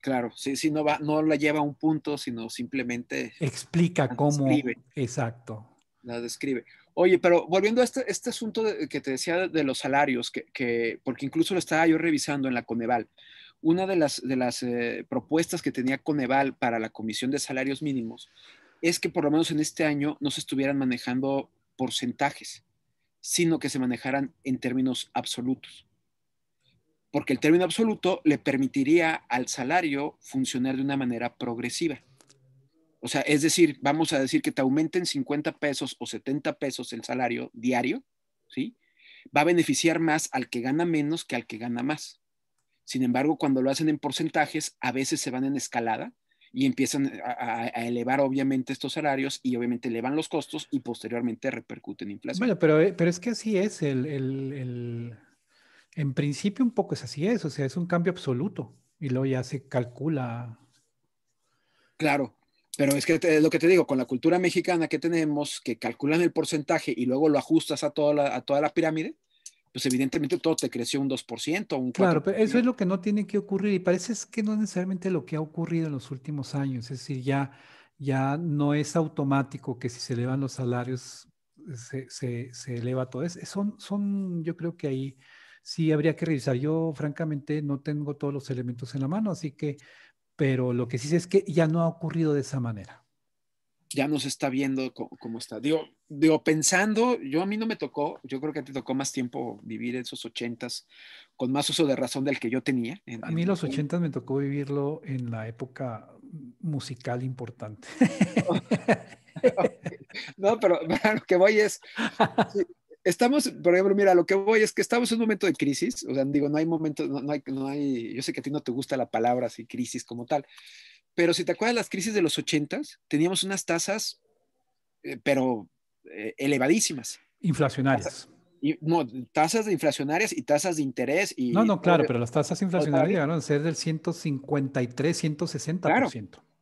Claro, sí, sí, no, va, no la lleva a un punto, sino simplemente... Explica cómo... Describe. Exacto. La describe. Oye, pero volviendo a este, este asunto que te decía de los salarios, que, que, porque incluso lo estaba yo revisando en la Coneval, una de las, eh, propuestas que tenía Coneval para la Comisión de Salarios Mínimos es que por lo menos en este año no se estuvieran manejando porcentajes, sino que se manejaran en términos absolutos. Porque el término absoluto le permitiría al salario funcionar de una manera progresiva. O sea, es decir, vamos a decir que te aumenten 50 pesos o 70 pesos el salario diario, ¿sí? Va a beneficiar más al que gana menos que al que gana más. Sin embargo, cuando lo hacen en porcentajes, a veces se van en escalada y empiezan a, elevar obviamente estos salarios y obviamente elevan los costos y posteriormente repercuten en inflación. Bueno, pero, eh, pero es que así es, el, en principio un poco es así es, o sea, es un cambio absoluto y luego ya se calcula. Claro, pero es que lo que te digo, con la cultura mexicana que tenemos, que calculan el porcentaje y luego lo ajustas a toda a toda la pirámide, pues evidentemente todo te creció un 2%, un Claro, pero eso es lo que no tiene que ocurrir y parece que no es necesariamente lo que ha ocurrido en los últimos años, es decir, ya, ya no es automático que si se elevan los salarios se, se, eleva todo. eso son, son, yo creo que ahí sí habría que revisar. Yo francamente no tengo todos los elementos en la mano, así que, pero lo que sí sé es que ya no ha ocurrido de esa manera ya nos está viendo cómo, está. Digo, digo, pensando, yo a mí no me tocó, yo creo que te tocó más tiempo vivir esos ochentas con más uso de razón del que yo tenía. a mí los los ochentas me tocó vivirlo en la época musical importante. No, pero, lo que voy es, estamos, por ejemplo, mira, lo que voy es que estamos en un momento de crisis, o sea, digo, no hay momento, no, no hay, no hay, yo sé que a ti no te gusta la palabra así, crisis como tal, pero si te acuerdas las crisis de los 80, teníamos unas tasas, eh, pero eh, elevadísimas. Inflacionarias. Y, no, tasas de inflacionarias y tasas de interés. Y, no, no, claro, pero las tasas inflacionarias llegaron a ser del 153, 160%. Claro.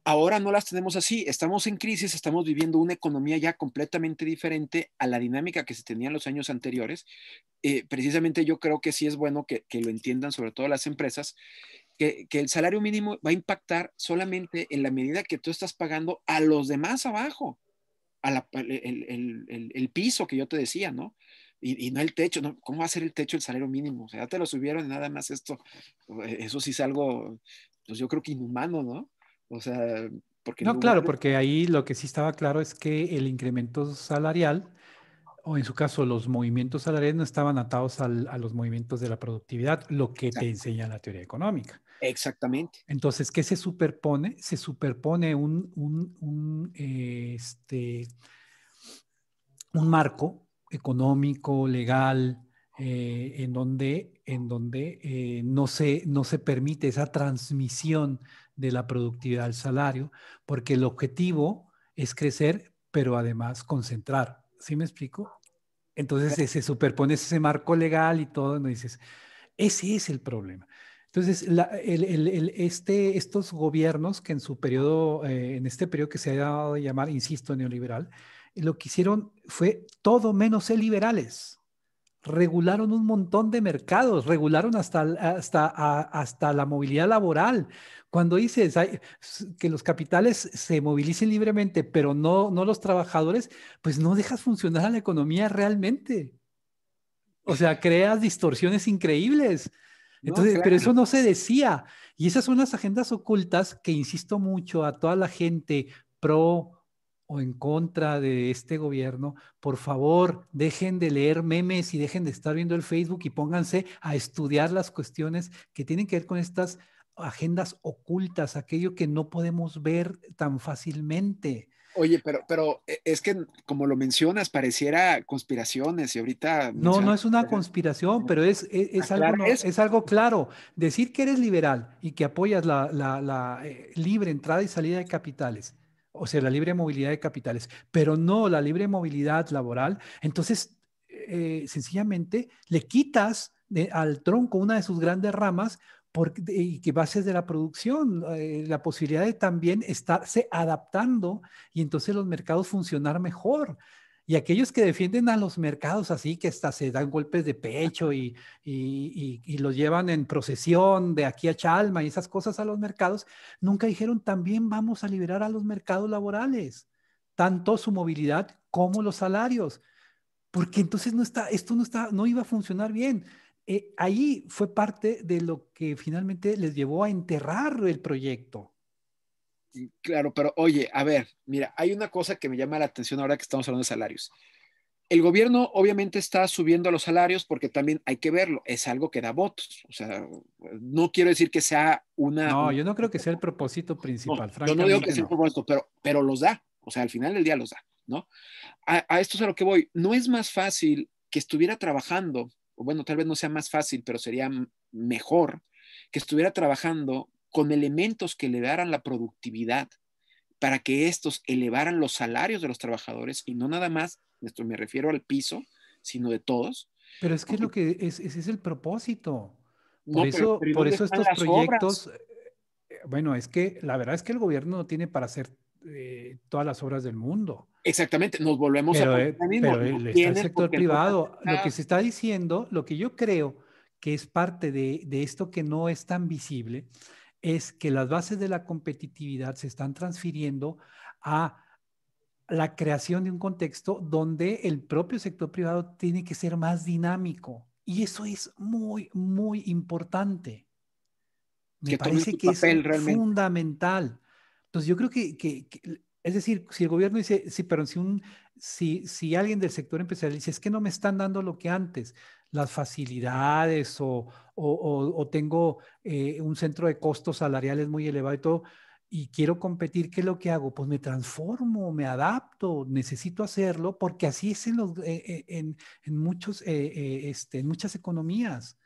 Ahora no las tenemos así. Estamos en crisis, estamos viviendo una economía ya completamente diferente a la dinámica que se tenía en los años anteriores. Eh, precisamente yo creo que sí es bueno que, que lo entiendan, sobre todo las empresas, que, el salario mínimo va a impactar solamente en la medida que tú estás pagando a los demás abajo, a la, el, piso que yo te decía, ¿no? Y, no el techo, ¿no? ¿Cómo va a ser el techo el salario mínimo? O sea, ya te lo subieron y nada más esto, eh, eso sí es algo, pues yo creo que inhumano, ¿no? O sea, porque... No, claro, porque ahí lo que sí estaba claro es que el incremento salarial o en su caso los movimientos salariales no estaban atados a los movimientos de la productividad, lo que te enseña la teoría económica. Exactamente. Entonces, ¿qué se superpone? Se superpone un, eh, este, un marco económico, legal, eh, en donde, en donde eh, no, se, no se permite esa transmisión de la productividad al salario, porque el objetivo es crecer, pero además concentrar. ¿Sí me explico? Entonces se superpone ese marco legal y todo, no dices, ese es el problema. Entonces, este, estos gobiernos que en su periodo, eh, en este periodo que se ha dado a llamar, insisto, neoliberal, lo que hicieron fue todo menos ser liberales. Regularon un montón de mercados, regularon hasta, hasta, hasta la movilidad laboral. Cuando dices que los capitales se movilicen libremente, pero no, no los trabajadores, pues no dejas funcionar a la economía realmente. O sea, creas distorsiones increíbles pero eso no se decía. Y esas son las agendas ocultas que insisto mucho a toda la gente pro o en contra de este gobierno, por favor, dejen de leer memes y dejen de estar viendo el Facebook y pónganse a estudiar las cuestiones que tienen que ver con estas agendas ocultas, aquello que no podemos ver tan fácilmente. Oye, pero, pero e, es que como lo mencionas, pareciera conspiraciones y ahorita... No, no es una conspiración, pero es, e, es, algo, claro. Decir que eres liberal y que apoyas la, eh, libre entrada y salida de capitales, o sea, la libre movilidad de capitales, pero no la libre movilidad laboral, entonces eh, sencillamente le quitas al tronco una de sus grandes ramas porque, y que bases de la producción, eh, la posibilidad de también estarse adaptando y entonces los mercados funcionar mejor. Y aquellos que defienden a los mercados así, que hasta se dan golpes de pecho y, y, y, los llevan en procesión de aquí a Chalma y esas cosas a los mercados, nunca dijeron también vamos a liberar a los mercados laborales, tanto su movilidad como los salarios, porque entonces no está, esto no está, no iba a funcionar bien. Allí eh, ahí fue parte de lo que finalmente les llevó a enterrar el proyecto. Claro, pero oye, a ver, mira, hay una cosa que me llama la atención ahora que estamos hablando de salarios. El gobierno obviamente está subiendo los salarios porque también hay que verlo, es algo que da votos. O sea, no quiero decir que sea una... No, yo no creo que sea el propósito principal, Yo no digo que sea el propósito, pero, pero los da. O sea, al final del día los da, ¿no? A, a esto es a lo que voy. No es más fácil que estuviera trabajando bueno, tal vez no sea más fácil, pero sería mejor que estuviera trabajando con elementos que le elevaran la productividad para que estos elevaran los salarios de los trabajadores y no nada más, me refiero al piso, sino de todos. Pero es que es lo que es, ese es el propósito. Por eso, estos proyectos, eh, eh, bueno, es que la verdad es que el gobierno no tiene para hacer eh, todas las obras del mundo. Exactamente, nos volvemos a eh, el, Pero el, sector privado. lo que se está diciendo, lo que yo creo que es parte de, de, esto que no es tan visible, es que las bases de la competitividad se están transfiriendo a la creación de un contexto donde el propio sector privado tiene que ser más dinámico. Y eso es muy, muy importante. Me parece que es fundamental entonces yo creo que, es decir, si el gobierno dice, sí, pero si, un, si, alguien del sector empresarial dice, es que no me están dando lo que antes, las facilidades o, tengo eh, un centro de costos salariales muy elevado y todo, y quiero competir, ¿qué es lo que hago? Pues me transformo, me adapto, necesito hacerlo, porque así es en, los, eh, eh, en, muchos, este, en muchas economías.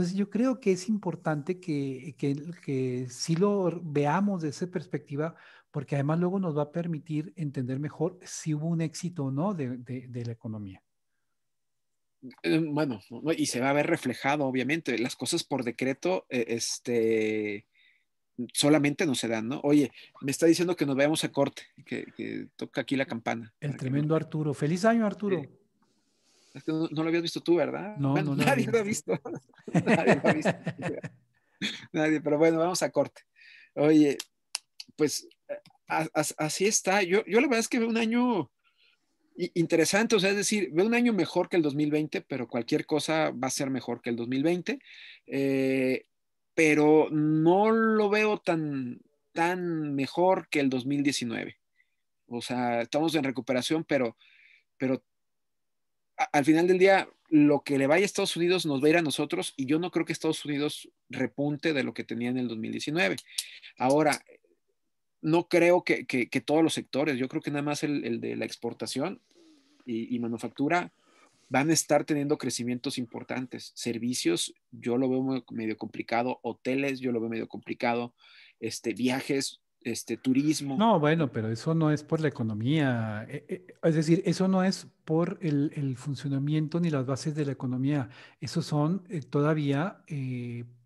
Entonces yo creo que es importante que, que, sí lo veamos de esa perspectiva, porque además luego nos va a permitir entender mejor si hubo un éxito o no de, la economía. Eh, bueno, y se va a ver reflejado, obviamente. Las cosas por decreto, eh, este, solamente no se dan, ¿no? Oye, me está diciendo que nos vayamos a corte, que, toca aquí la campana. El tremendo Arturo. Feliz año, Arturo no, lo habías visto tú, ¿verdad? No, no nadie lo ha visto. nadie lo ha visto. pero bueno, vamos a corte. Oye, pues así está. Yo, yo la verdad es que veo un año interesante, o sea, es decir, veo un año mejor que el 2020, pero cualquier cosa va a ser mejor que el 2020. Eh, pero no lo veo tan, tan mejor que el 2019. O sea, estamos en recuperación, pero, pero al final del día, lo que le vaya a Estados Unidos nos va a ir a nosotros y yo no creo que Estados Unidos repunte de lo que tenía en el 2019. Ahora, no creo que, todos los sectores, yo creo que nada más el, de la exportación y, manufactura van a estar teniendo crecimientos importantes. Servicios, yo lo veo medio complicado. Hoteles, yo lo veo medio complicado. Este, viajes, este, turismo. No, bueno, pero eso no es por la economía, eh, eh, es decir, eso no es por el, funcionamiento ni las bases de la economía, eso son eh, todavía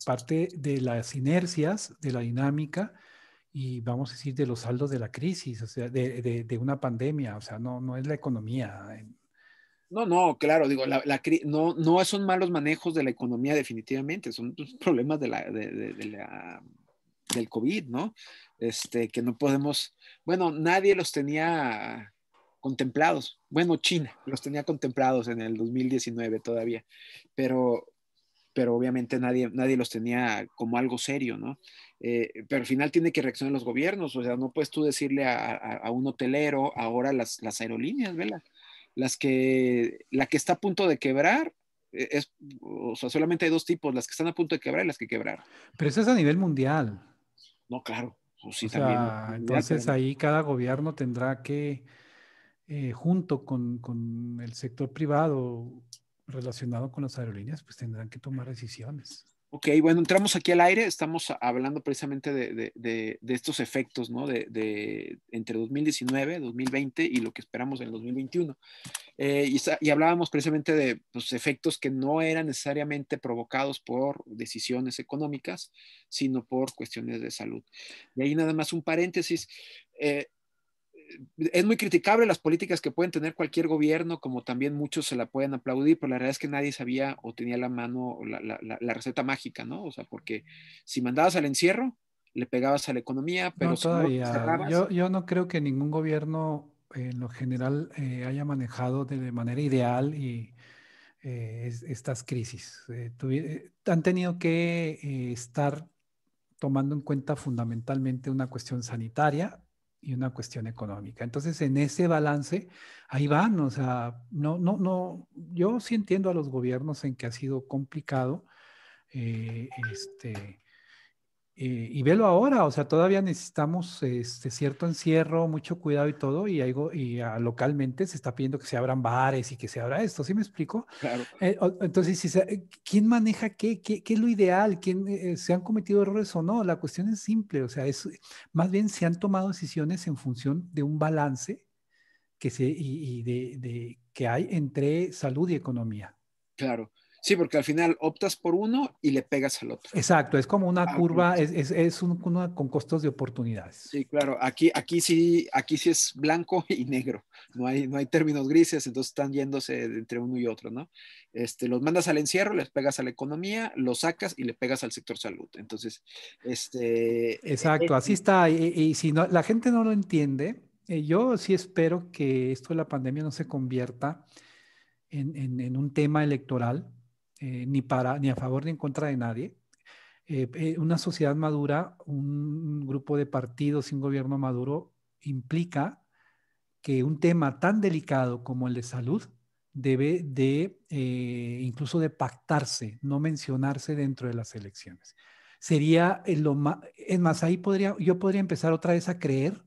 parte de las inercias, de la dinámica y vamos a decir de los saldos de la crisis, o sea, de, una pandemia, o sea, no, no es la economía. No, no, claro, digo, la, no, no son malos manejos de la economía definitivamente, son pues, problemas de la del COVID, ¿no? este, que no podemos, bueno, nadie los tenía contemplados, bueno, China los tenía contemplados en el 2019 todavía, pero, pero obviamente nadie, nadie los tenía como algo serio, ¿no? Eh, pero al final tiene que reaccionar los gobiernos, o sea, no puedes tú decirle a, un hotelero, ahora las, las aerolíneas, ¿verdad? Las que, la que está a punto de quebrar, eh, es, o sea, solamente hay dos tipos, las que están a punto de quebrar y las que quebraron. Pero eso es a nivel mundial. No, claro. Pues, entonces ahí cada gobierno tendrá que, eh, junto con, con el sector privado relacionado con las aerolíneas, pues tendrán que tomar decisiones. Ok, bueno, entramos aquí al aire, estamos hablando precisamente de, de, de, estos efectos, ¿no? De, entre 2019, 2020 y lo que esperamos en 2021. Eh, y, y, hablábamos precisamente de los pues, efectos que no eran necesariamente provocados por decisiones económicas, sino por cuestiones de salud. Y ahí nada más un paréntesis. Eh, es muy criticable las políticas que pueden tener cualquier gobierno, como también muchos se la pueden aplaudir, pero la verdad es que nadie sabía o tenía la mano la, la, receta mágica, ¿no? O sea, porque si mandabas al encierro, le pegabas a la economía, pero todavía. yo, no creo que ningún gobierno en lo general eh, haya manejado de manera ideal y, eh, estas crisis. Eh, han tenido que estar tomando en cuenta fundamentalmente una cuestión sanitaria, y una cuestión económica. Entonces, en ese balance, ahí van, o sea, no, no, no, yo sí entiendo a los gobiernos en que ha sido complicado eh, este, eh, y velo ahora, o sea, todavía necesitamos este, cierto encierro, mucho cuidado y todo, y, algo, y ah, localmente se está pidiendo que se abran bares y que se abra esto, ¿sí me explico? Claro. Eh, entonces, si eh, ¿quién maneja qué, qué, qué? es lo ideal? ¿Quién, ¿Se han cometido errores o no? La cuestión es simple, o sea, es, más bien se han tomado decisiones en función de un balance que, se, y de, de, que hay entre salud y economía. Claro. Sí, porque al final optas por uno y le pegas al otro. Exacto, es como una ah, curva, pues. es, es, una con costos de oportunidades. Sí, claro, aquí, aquí, sí, aquí sí es blanco y negro, no hay, no hay términos grises, entonces están yéndose entre uno y otro, ¿no? Este, los mandas al encierro, les pegas a la economía, los sacas y le pegas al sector salud. Entonces, este... Exacto, eh, así eh, está, y, y si no, la gente no lo entiende, eh, yo sí espero que esto de la pandemia no se convierta en un tema electoral eh, ni, para, ni a favor ni en contra de nadie. Eh, eh, una sociedad madura, un grupo de partidos y un gobierno maduro implica que un tema tan delicado como el de salud debe de incluso de pactarse, no mencionarse dentro de las elecciones. Sería lo más, es más, ahí podría, yo podría empezar otra vez a creer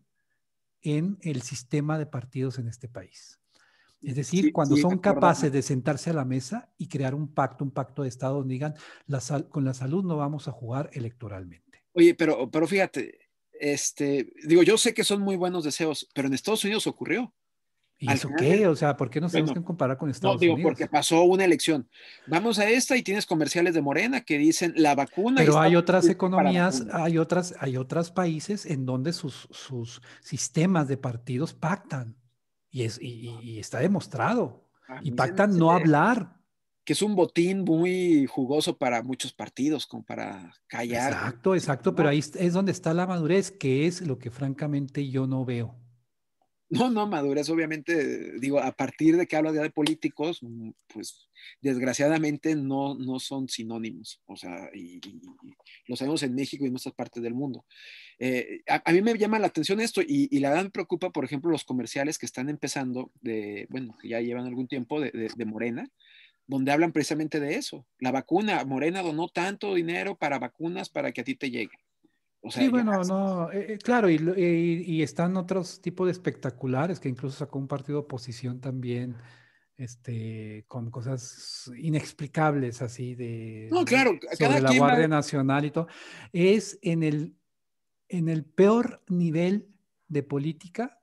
en el sistema de partidos en este país. Es decir, cuando son capaces de sentarse a la mesa y crear un pacto, un pacto de Estado donde digan, con la salud no vamos a jugar electoralmente. Oye, pero, pero fíjate, este, digo, yo sé que son muy buenos deseos, pero en Estados Unidos ocurrió. ¿Y eso qué? O sea, ¿por qué nos tenemos que comparar con Estados Unidos? no, digo, Porque pasó una elección. Vamos a esta y tienes comerciales de Morena que dicen la vacuna. Pero hay otras economías, hay otras, hay otros países en donde sus, sus sistemas de partidos pactan. Y, y, está demostrado. Ah, y pactan no hablar. Que es un botín muy jugoso para muchos partidos, como para callar. Exacto, exacto, pero ahí es donde está la madurez, que es lo que francamente yo no veo. No, no, madurez, obviamente, eh, digo, a partir de que hablo de políticos, mm, pues desgraciadamente no, no son sinónimos, o sea, y, lo sabemos en México y en otras partes del mundo. Eh, a, mí me llama la atención esto y, la verdad me preocupa, por ejemplo, los comerciales que están empezando, de, bueno, que ya llevan algún tiempo de Morena, donde hablan precisamente de eso, la vacuna, Morena donó tanto dinero para vacunas para que a ti te llegue sí, bueno, no, eh, eh, claro, y, están otros tipos de espectaculares que incluso sacó un partido de oposición también, este, con cosas inexplicables así de, no, claro, la Guardia Nacional y todo. Es en el, en el peor nivel de política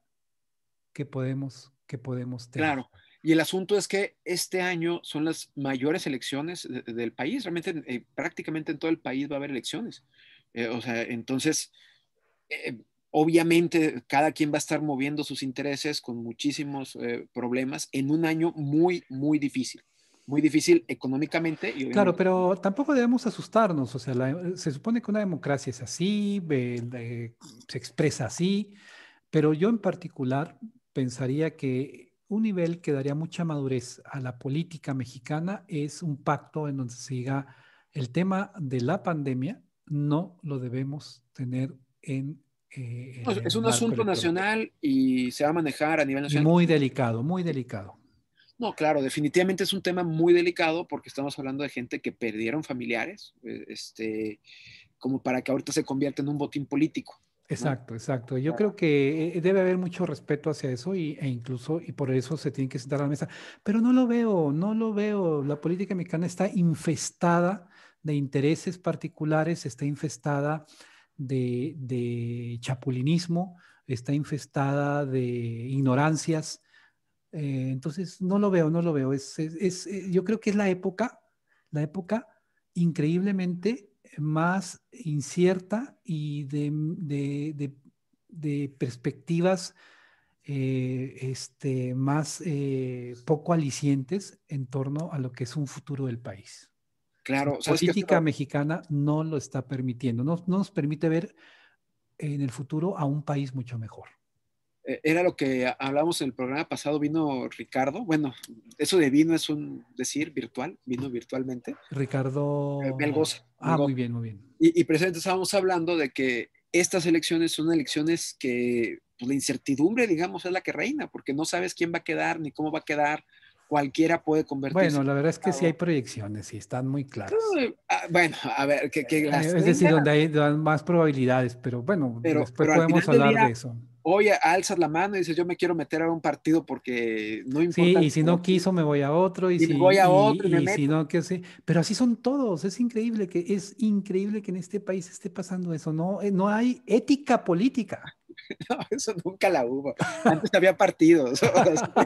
que podemos, que podemos tener. Claro. Y el asunto es que este año son las mayores elecciones del país. Realmente, eh, prácticamente en todo el país va a haber elecciones. Eh, o sea, entonces, eh, obviamente cada quien va a estar moviendo sus intereses con muchísimos eh, problemas en un año muy, muy difícil. Muy difícil económicamente. Y claro, pero tampoco debemos asustarnos. O sea, se supone que una democracia es así, se expresa así, pero yo en particular pensaría que un nivel que daría mucha madurez a la política mexicana es un pacto en donde se diga el tema de la pandemia no lo debemos tener en... Eh, es un asunto nacional y se va a manejar a nivel nacional. Muy delicado, muy delicado. No, claro, definitivamente es un tema muy delicado porque estamos hablando de gente que perdieron familiares, eh, este, como para que ahorita se convierta en un botín político. Exacto, exacto. Yo creo que eh, debe haber mucho respeto hacia eso e incluso, y por eso se tiene que sentar a la mesa. Pero no lo veo, no lo veo. La política mexicana está infestada de intereses particulares, está infestada de, chapulinismo, está infestada de ignorancias. Eh, entonces, no lo veo, no lo veo. Es, eh, yo creo que es la época, la época increíblemente más incierta y de, perspectivas eh, este, más poco alicientes en torno a lo que es un futuro del país. Claro, la política mexicana no lo está permitiendo, no, nos permite ver en el futuro a un país mucho mejor. E, era lo que hablamos en el programa pasado, vino Ricardo, bueno, eso de vino es un decir virtual, vino virtualmente. Ricardo eh, Ah, muy bien, muy bien. Y, y precisamente estábamos hablando de que estas elecciones son elecciones que pues, la incertidumbre, digamos, es la que reina, porque no sabes quién va a quedar ni cómo va a quedar cualquiera puede convertirse. Bueno, la verdad es que sí hay proyecciones y están muy claras. Ah, bueno, a ver, que, Es decir, donde hay más probabilidades, pero bueno, después podemos hablar de eso. Oye, alzas la mano y dices, yo me quiero meter a un partido porque no importa. Sí, y si no quiso, me voy a otro. Y, si voy a otro, y, si no, que sé. Pero así son todos. Es increíble que es increíble que en este país esté pasando eso. No, eh, no hay ética política. eso nunca la hubo. Antes había partidos.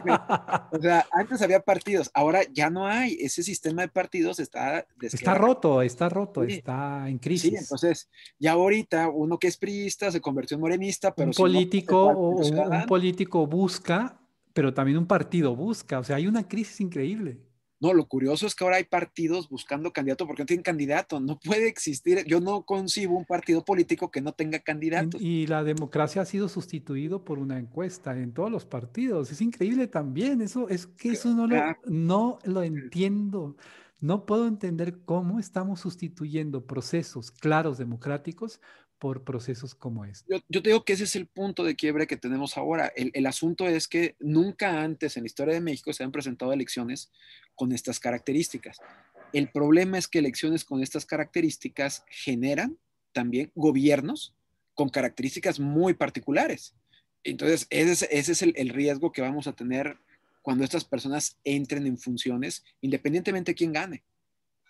O sea, antes había partidos. Ahora ya no hay. Ese sistema de partidos está... Está roto, está roto, está en crisis. Sí, entonces, ya ahorita uno que es priista se convirtió en morenista, pero... Un político, un político busca, pero también un partido busca. O sea, hay una crisis increíble. No, lo curioso es que ahora hay partidos buscando candidato porque no tienen candidato. No puede existir. Yo no concibo un partido político que no tenga candidato. Y, la democracia ha sido sustituido por una encuesta en todos los partidos. Es increíble también. Eso es que eso no lo, no lo entiendo. No puedo entender cómo estamos sustituyendo procesos claros democráticos por procesos como este. Yo, yo, digo que ese es el punto de quiebre que tenemos ahora. El, asunto es que nunca antes en la historia de México se han presentado elecciones con estas características. El problema es que elecciones con estas características generan también gobiernos con características muy particulares. Entonces, ese es, el, el riesgo que vamos a tener cuando estas personas entren en funciones, independientemente de quién gane.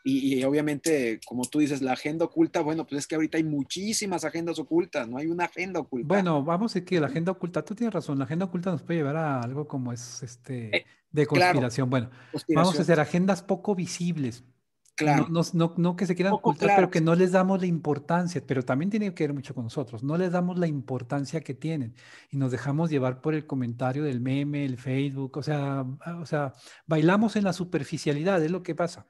Y, obviamente, como tú dices, la agenda oculta, bueno, pues es que ahorita hay muchísimas agendas ocultas, no hay una agenda oculta. Bueno, vamos a decir que la agenda oculta, tú tienes razón, la agenda oculta nos puede llevar a algo como es este eh, de conspiración. bueno, vamos a hacer agendas poco visibles. Claro. No, no, que se quieran ocultar, pero que no les damos la importancia, pero también tiene que ver mucho con nosotros, no les damos la importancia que tienen y nos dejamos llevar por el comentario del meme, el Facebook, o sea, o sea, bailamos en la superficialidad, es lo que pasa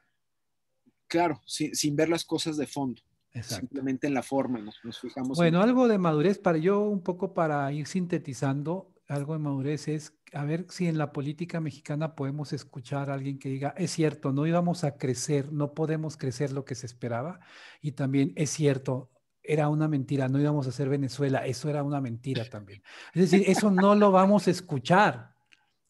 claro, sin, ver las cosas de fondo. Simplemente en la forma, nos, nos fijamos. Bueno, algo de madurez para yo, un poco para ir sintetizando, algo de madurez es a ver si en la política mexicana podemos escuchar a alguien que diga, es cierto, no íbamos a crecer, no podemos crecer lo que se esperaba. Y también es cierto, era una mentira, no íbamos a ser Venezuela, eso era una mentira también. Es decir, eso no lo vamos a escuchar.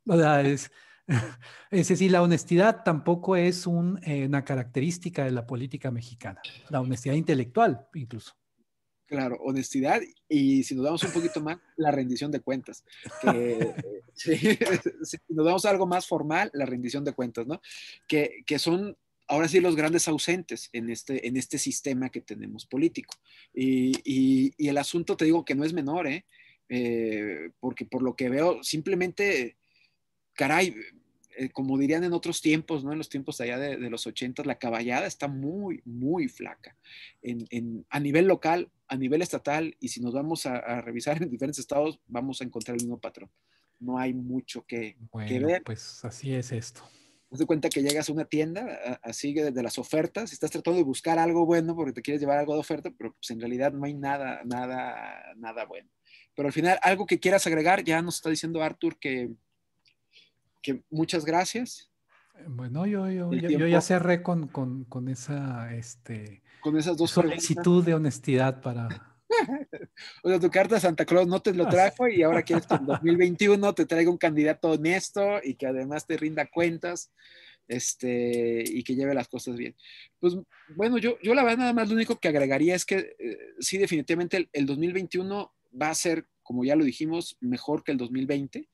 O sea, es, Es decir, la honestidad tampoco es eh, una característica de la política mexicana, la honestidad intelectual incluso. Claro, honestidad y si nos damos un poquito más, la rendición de cuentas. Eh, si, nos damos algo más formal, la rendición de cuentas, ¿no? Que, son ahora sí los grandes ausentes en este, en este sistema que tenemos político. Y, el asunto, te digo, que no es menor, Eh, eh porque por lo que veo, simplemente, caray, eh, como dirían en otros tiempos, ¿no? En los tiempos allá de, los 80, la caballada está muy, muy flaca. En, a nivel local, a nivel estatal, y si nos vamos a, revisar en diferentes estados, vamos a encontrar el mismo patrón. No hay mucho que, ver. Pues así es esto. Haz de cuenta que llegas a una tienda, así desde las ofertas, estás tratando de buscar algo bueno porque te quieres llevar algo de oferta, pero pues en realidad no hay nada, nada, nada bueno. Pero al final, algo que quieras agregar, ya nos está diciendo Arthur que, que muchas gracias. Eh, bueno, yo, yo, yo, ya cerré con, con, con, esa este, con esas dos solicitud de honestidad para. o sea, tu carta Santa Claus no te lo trajo y ahora quieres que en 2021 te traiga un candidato honesto y que además te rinda cuentas este, y que lleve las cosas bien. Pues bueno, yo, yo la verdad nada más lo único que agregaría es que eh, sí, definitivamente el, el 2021 va a ser, como ya lo dijimos, mejor que el 2020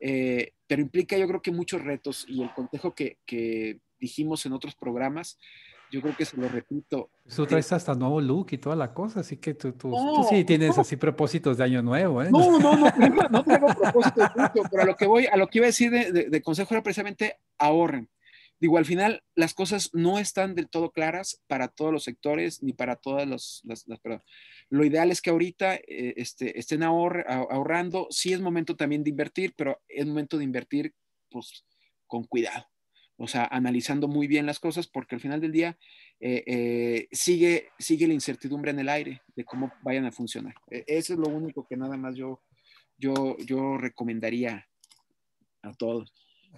eh, pero implica yo creo que muchos retos y el consejo que, dijimos en otros programas, yo creo que se lo repito. Tú eh, traes hasta nuevo look y toda la cosa, así que tú, tú, sí tienes así propósitos de año nuevo, ¿eh? No, no, no, no, tengo propósitos, pero a lo que voy, a lo que iba a decir de, de consejo era precisamente ahorren digo, al final las cosas no están del todo claras para todos los sectores ni para todas las, Lo ideal es que ahorita eh, este, estén ahorrando. Sí es momento también de invertir, pero es momento de invertir pues con cuidado. O sea, analizando muy bien las cosas porque al final del día eh, eh, sigue, sigue la incertidumbre en el aire de cómo vayan a funcionar. E, eso es lo único que nada más yo, yo recomendaría a todos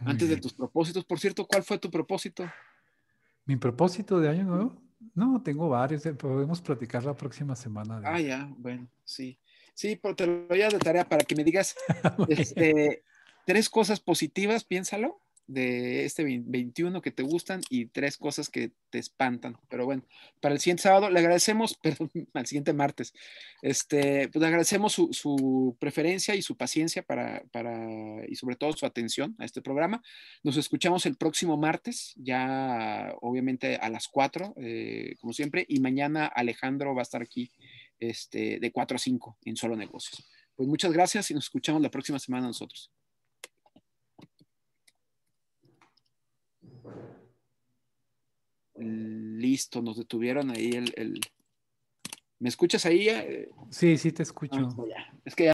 antes de tus propósitos. Por cierto, ¿cuál fue tu propósito? Mi propósito de año nuevo. No, tengo varios. Eh, podemos platicar la próxima semana. Ah, ya, bueno, sí. Sí, pero te lo voy a dar de tarea para que me digas este, tres cosas positivas, piénsalo de este 21 que te gustan y tres cosas que te espantan. Pero bueno, para el siguiente sábado le agradecemos, perdón, al siguiente martes, este, pues le agradecemos su, preferencia y su paciencia para, para, y sobre todo su atención a este programa. Nos escuchamos el próximo martes, ya obviamente a las 4, eh, como siempre, y mañana Alejandro va a estar aquí este, de 4 a 5 en Solo Negocios. Pues muchas gracias y nos escuchamos la próxima semana nosotros. Listo, nos detuvieron ahí el... ¿Me escuchas ahí? Sí, sí te escucho. Ah, es que